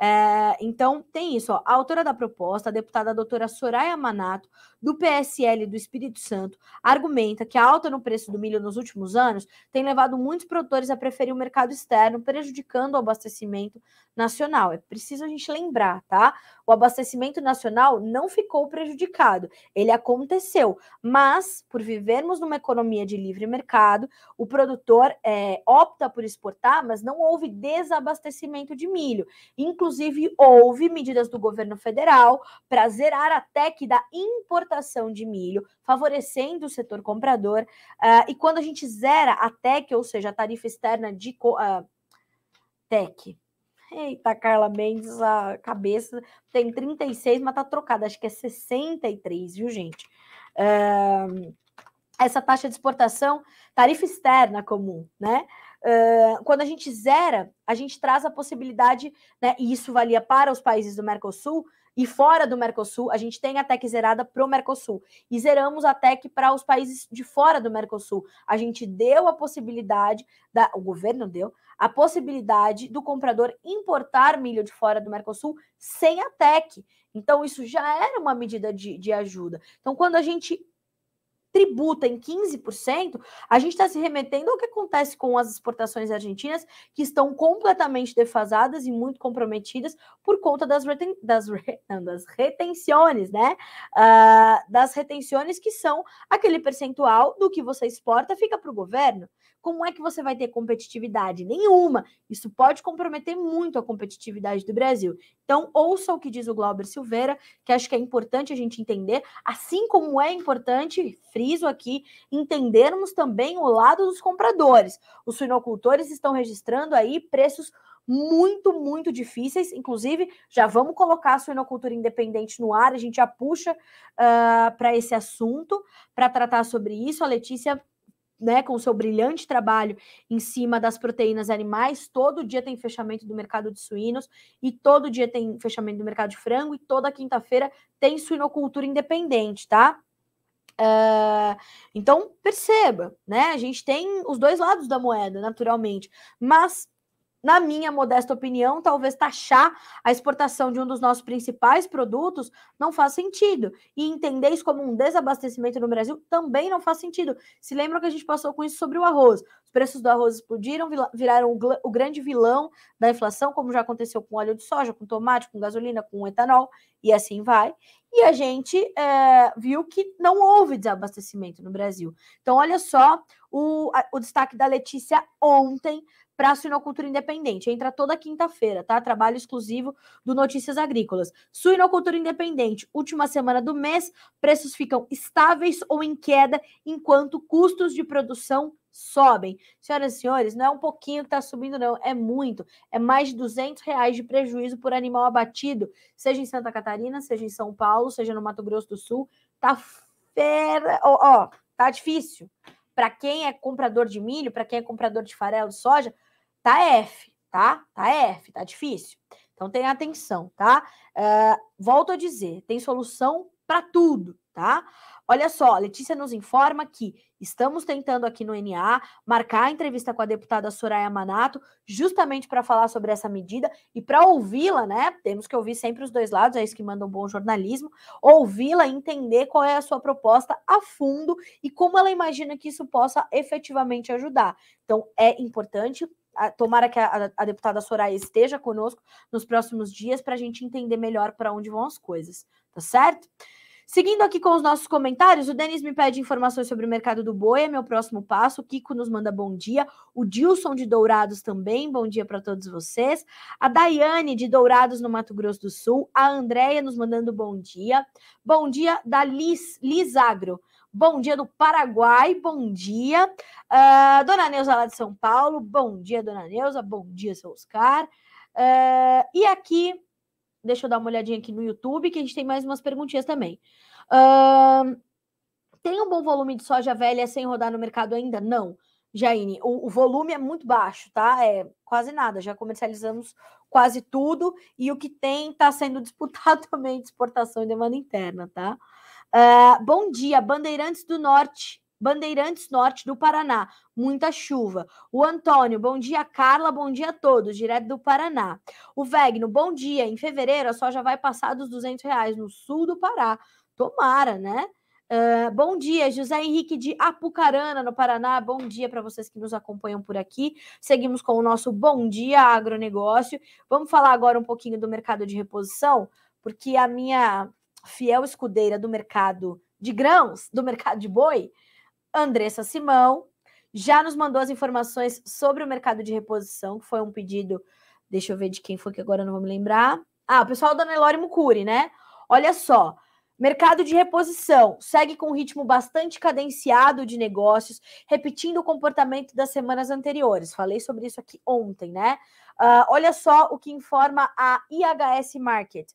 É, então, tem isso. Ó. A autora da proposta, a deputada doutora Soraya Manato, do PSL do Espírito Santo argumenta que a alta no preço do milho nos últimos anos tem levado muitos produtores a preferir o mercado externo, prejudicando o abastecimento nacional. É preciso a gente lembrar, tá? O abastecimento nacional não ficou prejudicado, ele aconteceu, mas por vivermos numa economia de livre mercado, o produtor é, opta por exportar, mas não houve desabastecimento de milho. Inclusive, houve medidas do governo federal para zerar a TEC da importação exportação de milho, favorecendo o setor comprador. Uh, e quando a gente zera a TEC, ou seja, a tarifa externa de uh, TEC. Eita, Carla Mendes, a cabeça tem 36, mas tá trocada, acho que é 63, viu, gente? Uh, essa taxa de exportação, tarifa externa comum, né? Uh, quando a gente zera, a gente traz a possibilidade, né, e isso valia para os países do Mercosul, e fora do Mercosul, a gente tem a TEC zerada para o Mercosul. E zeramos a TEC para os países de fora do Mercosul. A gente deu a possibilidade, da, o governo deu, a possibilidade do comprador importar milho de fora do Mercosul sem a TEC. Então, isso já era uma medida de, de ajuda. Então, quando a gente tributa em 15%, a gente está se remetendo ao que acontece com as exportações argentinas, que estão completamente defasadas e muito comprometidas por conta das, reten das, re *laughs* não, das retenções, né? Uh, das retenções que são aquele percentual do que você exporta fica para o governo como é que você vai ter competitividade? Nenhuma. Isso pode comprometer muito a competitividade do Brasil. Então, ouça o que diz o Glauber Silveira, que acho que é importante a gente entender, assim como é importante, friso aqui, entendermos também o lado dos compradores. Os suinocultores estão registrando aí preços muito, muito difíceis. Inclusive, já vamos colocar a suinocultura independente no ar, a gente já puxa uh, ah, para esse assunto, para tratar sobre isso. A Letícia né, com seu brilhante trabalho em cima das proteínas animais, todo dia tem fechamento do mercado de suínos e todo dia tem fechamento do mercado de frango e toda quinta-feira tem suinocultura independente, tá? Uh, então perceba, né? A gente tem os dois lados da moeda, naturalmente, mas na minha modesta opinião, talvez taxar a exportação de um dos nossos principais produtos não faz sentido. E entender isso como um desabastecimento no Brasil também não faz sentido. Se lembram que a gente passou com isso sobre o arroz. Os preços do arroz explodiram, viraram o grande vilão da inflação, como já aconteceu com óleo de soja, com tomate, com gasolina, com etanol, e assim vai. E a gente é, viu que não houve desabastecimento no Brasil. Então, olha só o, o destaque da Letícia ontem para a suinocultura independente. Entra toda quinta-feira, tá? Trabalho exclusivo do Notícias Agrícolas. Suinocultura independente, última semana do mês, preços ficam estáveis ou em queda, enquanto custos de produção sobem. Senhoras e senhores, não é um pouquinho que está subindo, não, é muito. É mais de 200 reais de prejuízo por animal abatido, seja em Santa Catarina, seja em São Paulo, seja no Mato Grosso do Sul. Tá fera, ó, oh, oh, tá difícil para quem é comprador de milho, para quem é comprador de farelo, de soja, tá F, tá? Tá F, tá difícil. Então tenha atenção, tá? Uh, volto a dizer, tem solução para tudo tá? Olha só, Letícia nos informa que estamos tentando aqui no NA marcar a entrevista com a deputada Soraya Manato, justamente para falar sobre essa medida e para ouvi-la, né? Temos que ouvir sempre os dois lados, é isso que manda um bom jornalismo, ouvi-la, entender qual é a sua proposta a fundo e como ela imagina que isso possa efetivamente ajudar. Então, é importante ah, tomara que a, a, deputada Soraya esteja conosco nos próximos dias para a gente entender melhor para onde vão as coisas, tá certo? Seguindo aqui com os nossos comentários, o Denis me pede informações sobre o mercado do boi, é meu próximo passo. O Kiko nos manda bom dia. O Dilson de Dourados também, bom dia para todos vocês. A Daiane de Dourados, no Mato Grosso do Sul. A Andréia nos mandando bom dia. Bom dia da Liz, Lisagro. Bom dia do Paraguai, bom dia. Uh, Dona Neuza lá de São Paulo, bom dia, Dona Neuza. Bom dia, seu Oscar. Uh, e aqui Deixa eu dar uma olhadinha aqui no YouTube, que a gente tem mais umas perguntinhas também. Uh, tem um bom volume de soja velha sem rodar no mercado ainda? Não, Jaine. O, o volume é muito baixo, tá? É quase nada. Já comercializamos quase tudo e o que tem está sendo *laughs* disputado também de exportação e demanda interna, tá? Uh, bom dia, Bandeirantes do Norte Bandeirantes Norte do Paraná. Muita chuva. O Antônio, bom dia, Carla, bom dia a todos, direto do Paraná. O Vegno, bom dia. Em fevereiro a soja vai passar dos 200 reais no sul do Pará. Tomara, né? Uh, bom dia, José Henrique de Apucarana, no Paraná. Bom dia para vocês que nos acompanham por aqui. Seguimos com o nosso Bom Dia Agronegócio. Vamos falar agora um pouquinho do mercado de reposição, porque a minha fiel escudeira do mercado de grãos, do mercado de boi, Andressa Simão já nos mandou as informações sobre o mercado de reposição, que foi um pedido. Deixa eu ver de quem foi que agora não vou me lembrar. Ah, o pessoal da Nelore Mucuri, né? Olha só. Mercado de reposição segue com um ritmo bastante cadenciado de negócios, repetindo o comportamento das semanas anteriores. Falei sobre isso aqui ontem, né? Uh, olha só o que informa a IHS Market.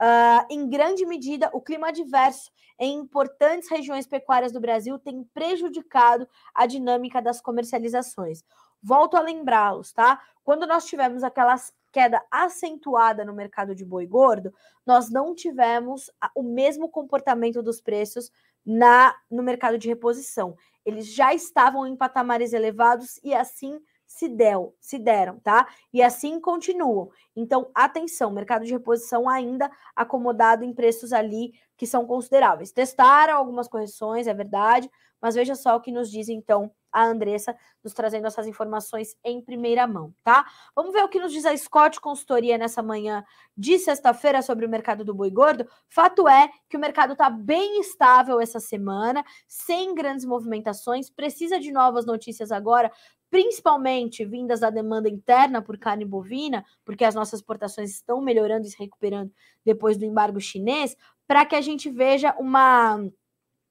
Uh, em grande medida, o clima adverso em importantes regiões pecuárias do Brasil tem prejudicado a dinâmica das comercializações. Volto a lembrá-los, tá? Quando nós tivemos aquela queda acentuada no mercado de boi gordo, nós não tivemos o mesmo comportamento dos preços na no mercado de reposição. Eles já estavam em patamares elevados e assim se, deu, se deram, tá? E assim continuam. Então, atenção, mercado de reposição ainda acomodado em preços ali que são consideráveis. Testaram algumas correções, é verdade, mas veja só o que nos diz então a Andressa, nos trazendo essas informações em primeira mão, tá? Vamos ver o que nos diz a Scott Consultoria nessa manhã de sexta-feira sobre o mercado do boi gordo. Fato é que o mercado está bem estável essa semana, sem grandes movimentações, precisa de novas notícias agora principalmente vindas da demanda interna por carne bovina, porque as nossas exportações estão melhorando e se recuperando depois do embargo chinês, para que a gente veja uma,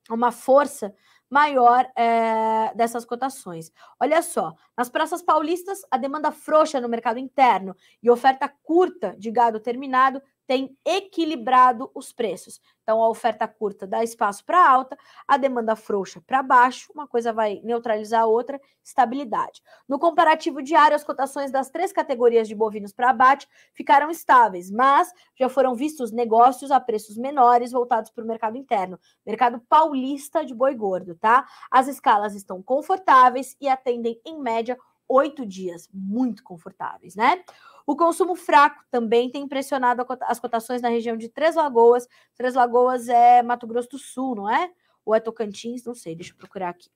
uma força maior é, dessas cotações. Olha só, nas praças paulistas, a demanda frouxa no mercado interno e oferta curta de gado terminado tem equilibrado os preços. Então, a oferta curta dá espaço para alta, a demanda frouxa para baixo, uma coisa vai neutralizar a outra, estabilidade. No comparativo diário, as cotações das três categorias de bovinos para abate ficaram estáveis, mas já foram vistos negócios a preços menores voltados para o mercado interno, mercado paulista de boi gordo, tá? As escalas estão confortáveis e atendem, em média, oito dias muito confortáveis, né? O consumo fraco também tem impressionado as cotações na região de Três Lagoas. Três Lagoas é Mato Grosso do Sul, não é? Ou é Tocantins? Não sei, deixa eu procurar aqui.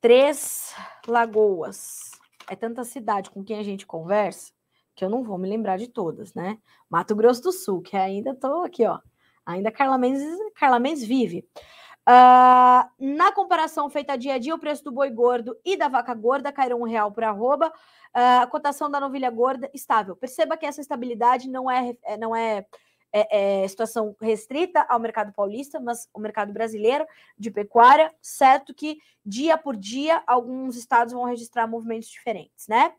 Três Lagoas. É tanta cidade com quem a gente conversa que eu não vou me lembrar de todas, né? Mato Grosso do Sul, que ainda tô aqui, ó. Ainda Carla Mendes, Carla Mendes vive. Uh, na comparação feita dia a dia, o preço do boi gordo e da vaca gorda caíram um real por arroba. Uh, a cotação da novilha gorda estável. Perceba que essa estabilidade não é, eh, não é, é, é situação restrita ao mercado paulista, mas ao mercado brasileiro de pecuária. Certo que dia por dia alguns estados vão registrar movimentos diferentes, né?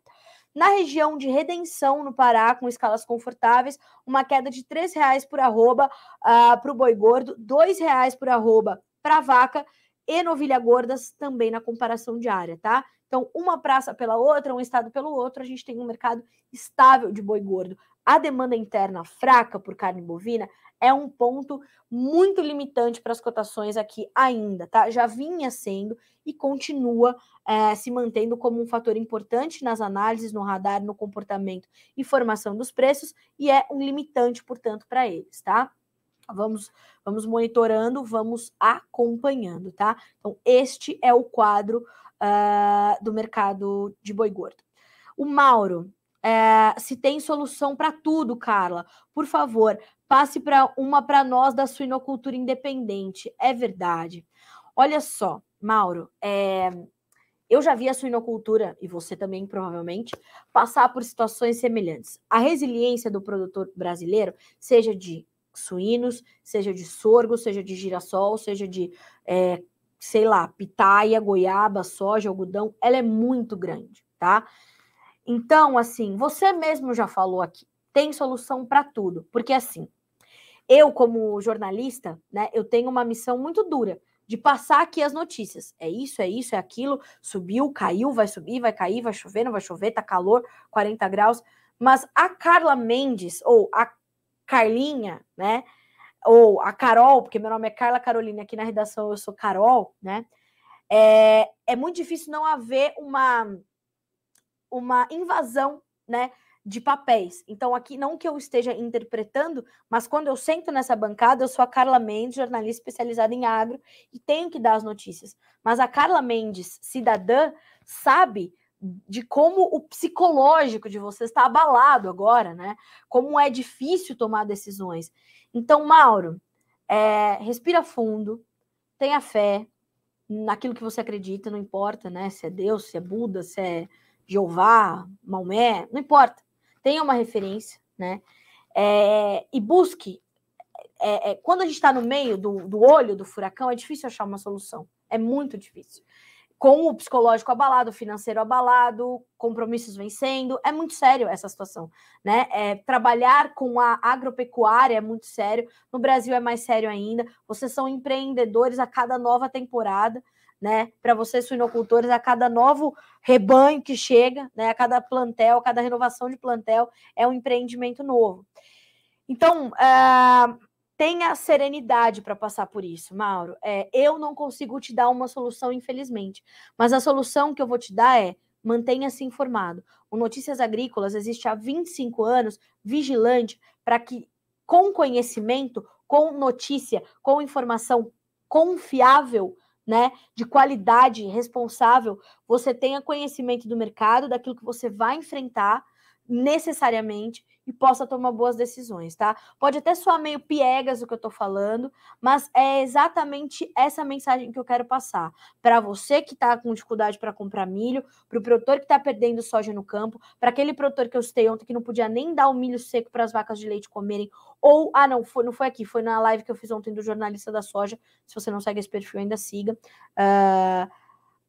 Na região de Redenção, no Pará, com escalas confortáveis, uma queda de R$ reais por arroba uh, ah, para o boi gordo, R$ reais por arroba para vaca e novilha gordas também na comparação diária, tá? Então, uma praça pela outra, um estado pelo outro, a gente tem um mercado estável de boi gordo. A demanda interna fraca por carne bovina é um ponto muito limitante para as cotações aqui ainda, tá? Já vinha sendo e continua é, se mantendo como um fator importante nas análises, no radar, no comportamento e formação dos preços, e é um limitante, portanto, para eles, tá? Vamos, vamos monitorando, vamos acompanhando, tá? Então, este é o quadro uh, do mercado de boi gordo. O Mauro, é, se tem solução para tudo, Carla, por favor, passe para uma para nós da suinocultura independente. É verdade. Olha só, Mauro, é, eu já vi a suinocultura, e você também provavelmente, passar por situações semelhantes. A resiliência do produtor brasileiro, seja de suínos, seja de sorgo, seja de girassol, seja de, é, sei lá, pitaia, goiaba, soja, algodão, ela é muito grande, tá? Então, assim, você mesmo já falou aqui, tem solução para tudo, porque assim, eu como jornalista, né, eu tenho uma missão muito dura de passar aqui as notícias. É isso, é isso, é aquilo, subiu, caiu, vai subir, vai cair, vai chover, não vai chover, tá calor, 40 graus. Mas a Carla Mendes, ou a Carlinha, né? Ou a Carol, porque meu nome é Carla Carolina, aqui na redação eu sou Carol, né? É, é muito difícil não haver uma, uma invasão, né? De papéis. Então, aqui, não que eu esteja interpretando, mas quando eu sento nessa bancada, eu sou a Carla Mendes, jornalista especializada em agro, e tenho que dar as notícias. Mas a Carla Mendes, cidadã, sabe de como o psicológico de você está abalado agora, né? Como é difícil tomar decisões. Então, Mauro, é, respira fundo, tenha fé naquilo que você acredita, não importa, né? Se é Deus, se é Buda, se é Jeová, Maomé, não importa. Tenha uma referência, né? É, e busque. É, é quando a gente está no meio do, do olho do furacão, é difícil achar uma solução. É muito difícil com o psicológico abalado, o financeiro abalado, compromissos vencendo. É muito sério essa situação, né? É, trabalhar com a agropecuária é muito sério. No Brasil é mais sério ainda. Vocês são empreendedores a cada nova temporada, né? Para vocês, suinocultores, a cada novo rebanho que chega, né? A cada plantel, a cada renovação de plantel é um empreendimento novo. Então, uh tenha serenidade para passar por isso, Mauro. É, eu não consigo te dar uma solução, infelizmente, mas a solução que eu vou te dar é mantenha-se informado. O Notícias Agrícolas existe há 25 anos, vigilante para que com conhecimento, com notícia, com informação confiável, né, de qualidade, responsável, você tenha conhecimento do mercado, daquilo que você vai enfrentar necessariamente e possa tomar boas decisões, tá? Pode até soar meio piegas o que eu tô falando, mas é exatamente essa mensagem que eu quero passar para você que tá com dificuldade para comprar milho, para o produtor que tá perdendo soja no campo, para aquele produtor que eu citei ontem que não podia nem dar o milho seco para as vacas de leite comerem, ou ah não, foi, não foi aqui, foi na live que eu fiz ontem do jornalista da soja. Se você não segue esse perfil ainda siga. Uh,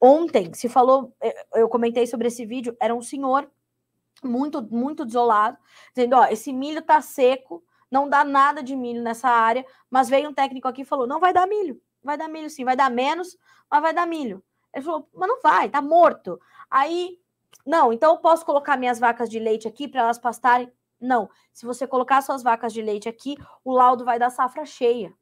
ontem se falou, eh, eu comentei sobre esse vídeo, era um senhor muito, muito desolado, dizendo: ó, esse milho tá seco, não dá nada de milho nessa área, mas veio um técnico aqui e falou: não vai dar milho, vai dar milho sim, vai dar menos, mas vai dar milho. Ele falou: mas não vai, tá morto. Aí, não, então eu posso colocar minhas vacas de leite aqui para elas pastarem? Não. Se você colocar suas vacas de leite aqui, o laudo vai dar safra cheia.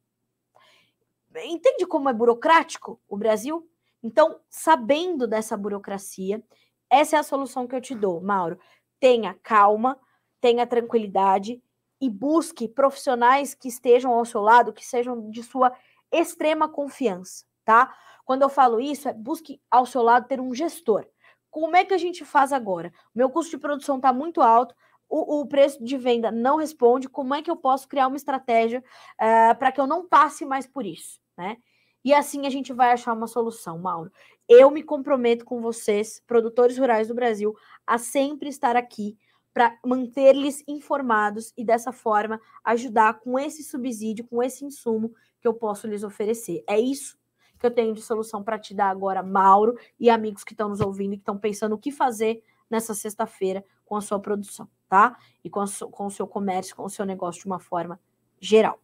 Entende como é burocrático o Brasil? Então, sabendo dessa burocracia, essa é a solução que eu te dou, Mauro tenha calma, tenha tranquilidade e busque profissionais que estejam ao seu lado, que sejam de sua extrema confiança, tá? Quando eu falo isso, é busque ao seu lado ter um gestor. Como é que a gente faz agora? meu custo de produção está muito alto, o, o, preço de venda não responde. Como é que eu posso criar uma estratégia uh, eh, para que eu não passe mais por isso, né? E assim a gente vai achar uma solução, Mauro. Eu me comprometo com vocês, produtores rurais do Brasil, a sempre estar aqui para manter-lhes informados e dessa forma ajudar com esse subsídio, com esse insumo que eu posso lhes oferecer. É isso que eu tenho de solução para te dar agora, Mauro e amigos que estão nos ouvindo e que estão pensando o que fazer nessa sexta-feira com a sua produção, tá? E com, so com o seu comércio, com o seu negócio de uma forma geral.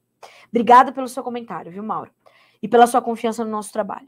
Obrigada pelo seu comentário, viu, Mauro? E pela sua confiança no nosso trabalho.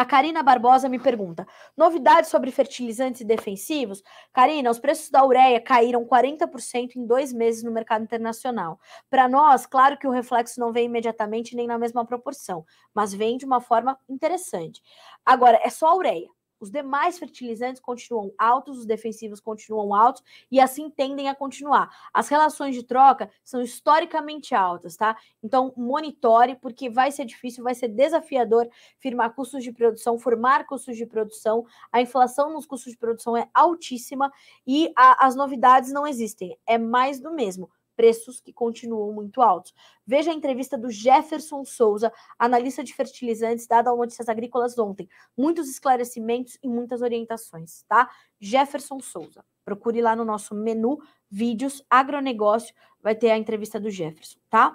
A Karina Barbosa me pergunta: novidades sobre fertilizantes defensivos? Karina, os preços da ureia caíram 40% em dois meses no mercado internacional. Para nós, claro que o reflexo não vem imediatamente nem na mesma proporção, mas vem de uma forma interessante. Agora, é só a ureia. Os demais fertilizantes continuam altos, os defensivos continuam altos e assim tendem a continuar. As relações de troca são historicamente altas, tá? Então, monitore, porque vai ser difícil, vai ser desafiador firmar custos de produção, formar custos de produção. A inflação nos custos de produção é altíssima e a, as novidades não existem. É mais do mesmo preços que continuam muito altos. Veja a entrevista do Jefferson Souza, analista de fertilizantes, dada ao Notícias Agrícolas ontem. Muitos esclarecimentos e muitas orientações, tá? Jefferson Souza. Procure lá no nosso menu Vídeos Agronegócio, vai ter a entrevista do Jefferson, tá?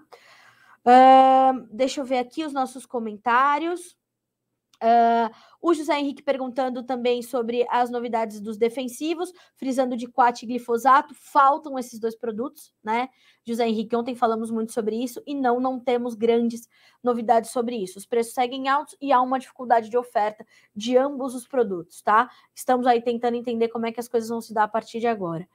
Uh, deixa eu ver aqui os nossos comentários. Uh, o José Henrique perguntando também sobre as novidades dos defensivos, frisando de quat e glifosato, faltam esses dois produtos, né? José Henrique, ontem falamos muito sobre isso e não, não temos grandes novidades sobre isso. Os preços seguem altos e há uma dificuldade de oferta de ambos os produtos, tá? Estamos aí tentando entender como é que as coisas vão se dar a partir de agora.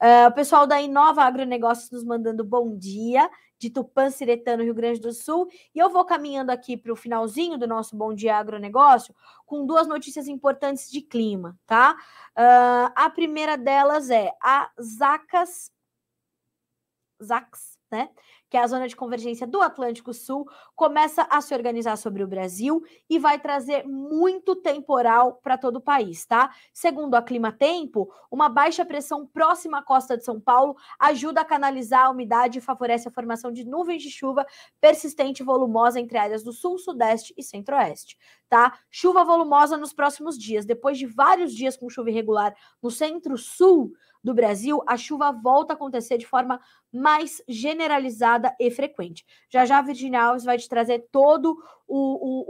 Uh, o pessoal da Inova Agronegócios nos mandando bom dia de tupã Ciretano, no Rio Grande do Sul. E eu vou caminhando aqui para o finalzinho do nosso Bom Dia Agronegócio com duas notícias importantes de clima, tá? Uh, a primeira delas é a Zacas, Zax, né? que é a zona de convergência do Atlântico Sul, começa a se organizar sobre o Brasil e vai trazer muito temporal para todo o país, tá? Segundo a Clima Tempo, uma baixa pressão próxima à costa de São Paulo ajuda a canalizar a umidade e favorece a formação de nuvens de chuva persistente e volumosa entre áreas do sul, sudeste e centro-oeste tá? Chuva volumosa nos próximos dias. Depois de vários dias com chuva irregular no centro-sul do Brasil, a chuva volta a acontecer de forma mais generalizada e frequente. Já já a Virginia Alves vai te trazer todo o, o,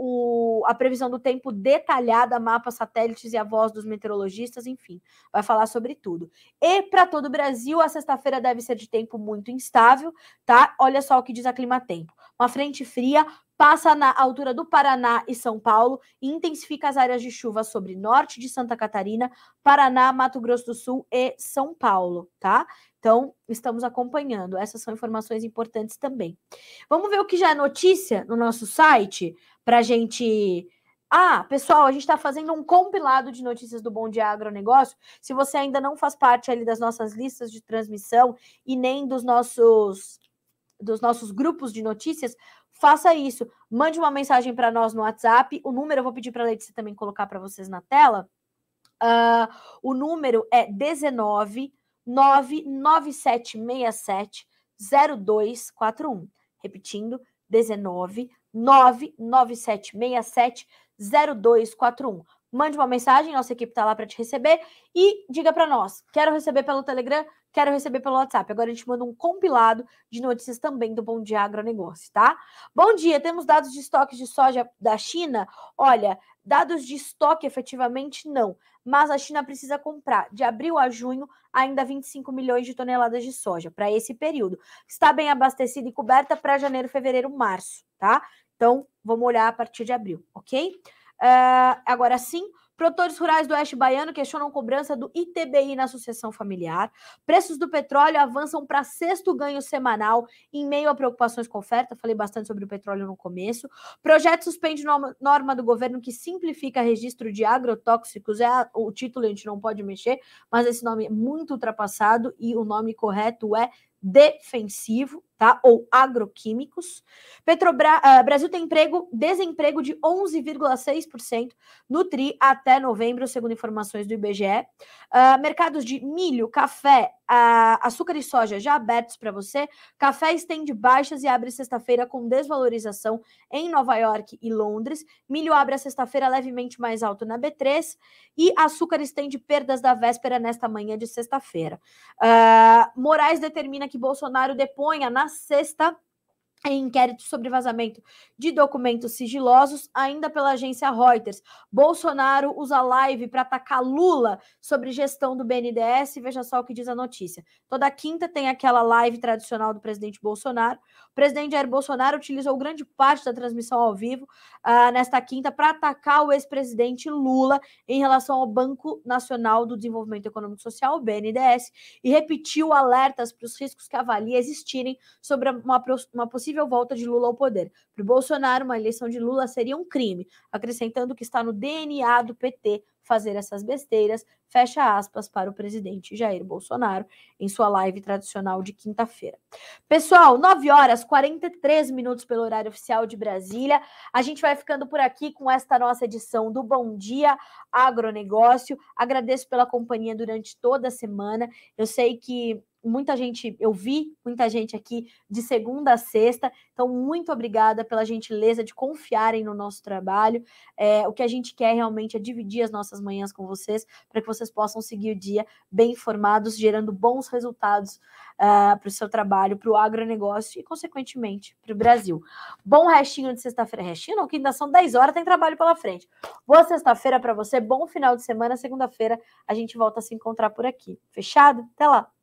o a previsão do tempo detalhada, mapas, satélites e a voz dos meteorologistas, enfim, vai falar sobre tudo. E para todo o Brasil, a sexta-feira deve ser de tempo muito instável, tá? Olha só o que diz a Clima Tempo. Uma frente fria passa na altura do Paraná e São Paulo e intensifica as áreas de chuva sobre norte de Santa Catarina, Paraná, Mato Grosso do Sul e São Paulo, tá? Então, estamos acompanhando. Essas são informações importantes também. Vamos ver o que já é notícia no nosso site para a gente. Ah, pessoal, a gente está fazendo um compilado de notícias do Bom Dia Agronegócio. Se você ainda não faz parte ali das nossas listas de transmissão e nem dos nossos dos nossos grupos de notícias, faça isso. Mande uma mensagem para nós no WhatsApp. O número eu vou pedir para a Letícia também colocar para vocês na tela. Uh, o número é 19 99767 0241. Repetindo, 19 99767 0241. Mande uma mensagem, nossa equipe está lá para te receber e diga para nós: quero receber pelo Telegram Quero receber pelo WhatsApp. Agora a gente manda um compilado de notícias também do Bom Dia Agronegócio, tá? Bom dia, temos dados de estoques de soja da China? Olha, dados de estoque efetivamente não, mas a China precisa comprar de abril a junho ainda 25 milhões de toneladas de soja para esse período. Está bem abastecida e coberta para janeiro, fevereiro, março, tá? Então, vamos olhar a partir de abril, ok? Uh, agora sim, Produtores rurais do Oeste Baiano questionam cobrança do ITBI na sucessão familiar. Preços do petróleo avançam para sexto ganho semanal em meio a preocupações com oferta. Falei bastante sobre o petróleo no começo. Projeto suspende norma do governo que simplifica registro de agrotóxicos. É o título, a gente não pode mexer, mas esse nome é muito ultrapassado e o nome correto é defensivo, tá? Ou agroquímicos. Petrobras, uh, ah, Brasil tem emprego, desemprego de 11,6% no TRI até novembro, segundo informações do IBGE. Uh, ah, mercados de milho, café, a açúcar e soja já abertos para você. Café estende baixas e abre sexta-feira com desvalorização em Nova York e Londres. Milho abre a sexta-feira levemente mais alto na B3. E açúcar estende perdas da véspera nesta manhã de sexta-feira. Uh, Moraes determina que Bolsonaro deponha na sexta em é inquérito sobre vazamento de documentos sigilosos, ainda pela agência Reuters. Bolsonaro usa live para atacar Lula sobre gestão do BNDES. Veja só o que diz a notícia. Toda quinta tem aquela live tradicional do presidente Bolsonaro. O presidente Jair Bolsonaro utilizou grande parte da transmissão ao vivo uh, nesta quinta para atacar o ex-presidente Lula em relação ao Banco Nacional do Desenvolvimento Econômico Social, o BNDES, e repetiu alertas para os riscos que avalia existirem sobre uma, uma possível possível volta de Lula ao poder. Para o Bolsonaro, uma eleição de Lula seria um crime, acrescentando que está no DNA do PT fazer essas besteiras, fecha aspas para o presidente Jair Bolsonaro em sua live tradicional de quinta-feira. Pessoal, 9 horas 43 minutos pelo horário oficial de Brasília. A gente vai ficando por aqui com esta nossa edição do Bom Dia Agronegócio. Agradeço pela companhia durante toda a semana. Eu sei que muita gente, eu vi muita gente aqui de segunda a sexta, então muito obrigada pela gentileza de confiarem no nosso trabalho. É, o que a gente quer realmente é dividir as nossas manhãs com vocês, para que vocês possam seguir o dia bem informados, gerando bons resultados uh, para o seu trabalho, para o agronegócio e, consequentemente, para o Brasil. Bom restinho de sexta-feira, restinho não, que ainda são 10 horas, tem trabalho pela frente. Boa sexta-feira para você, bom final de semana, segunda-feira a gente volta a se encontrar por aqui. Fechado? Até lá!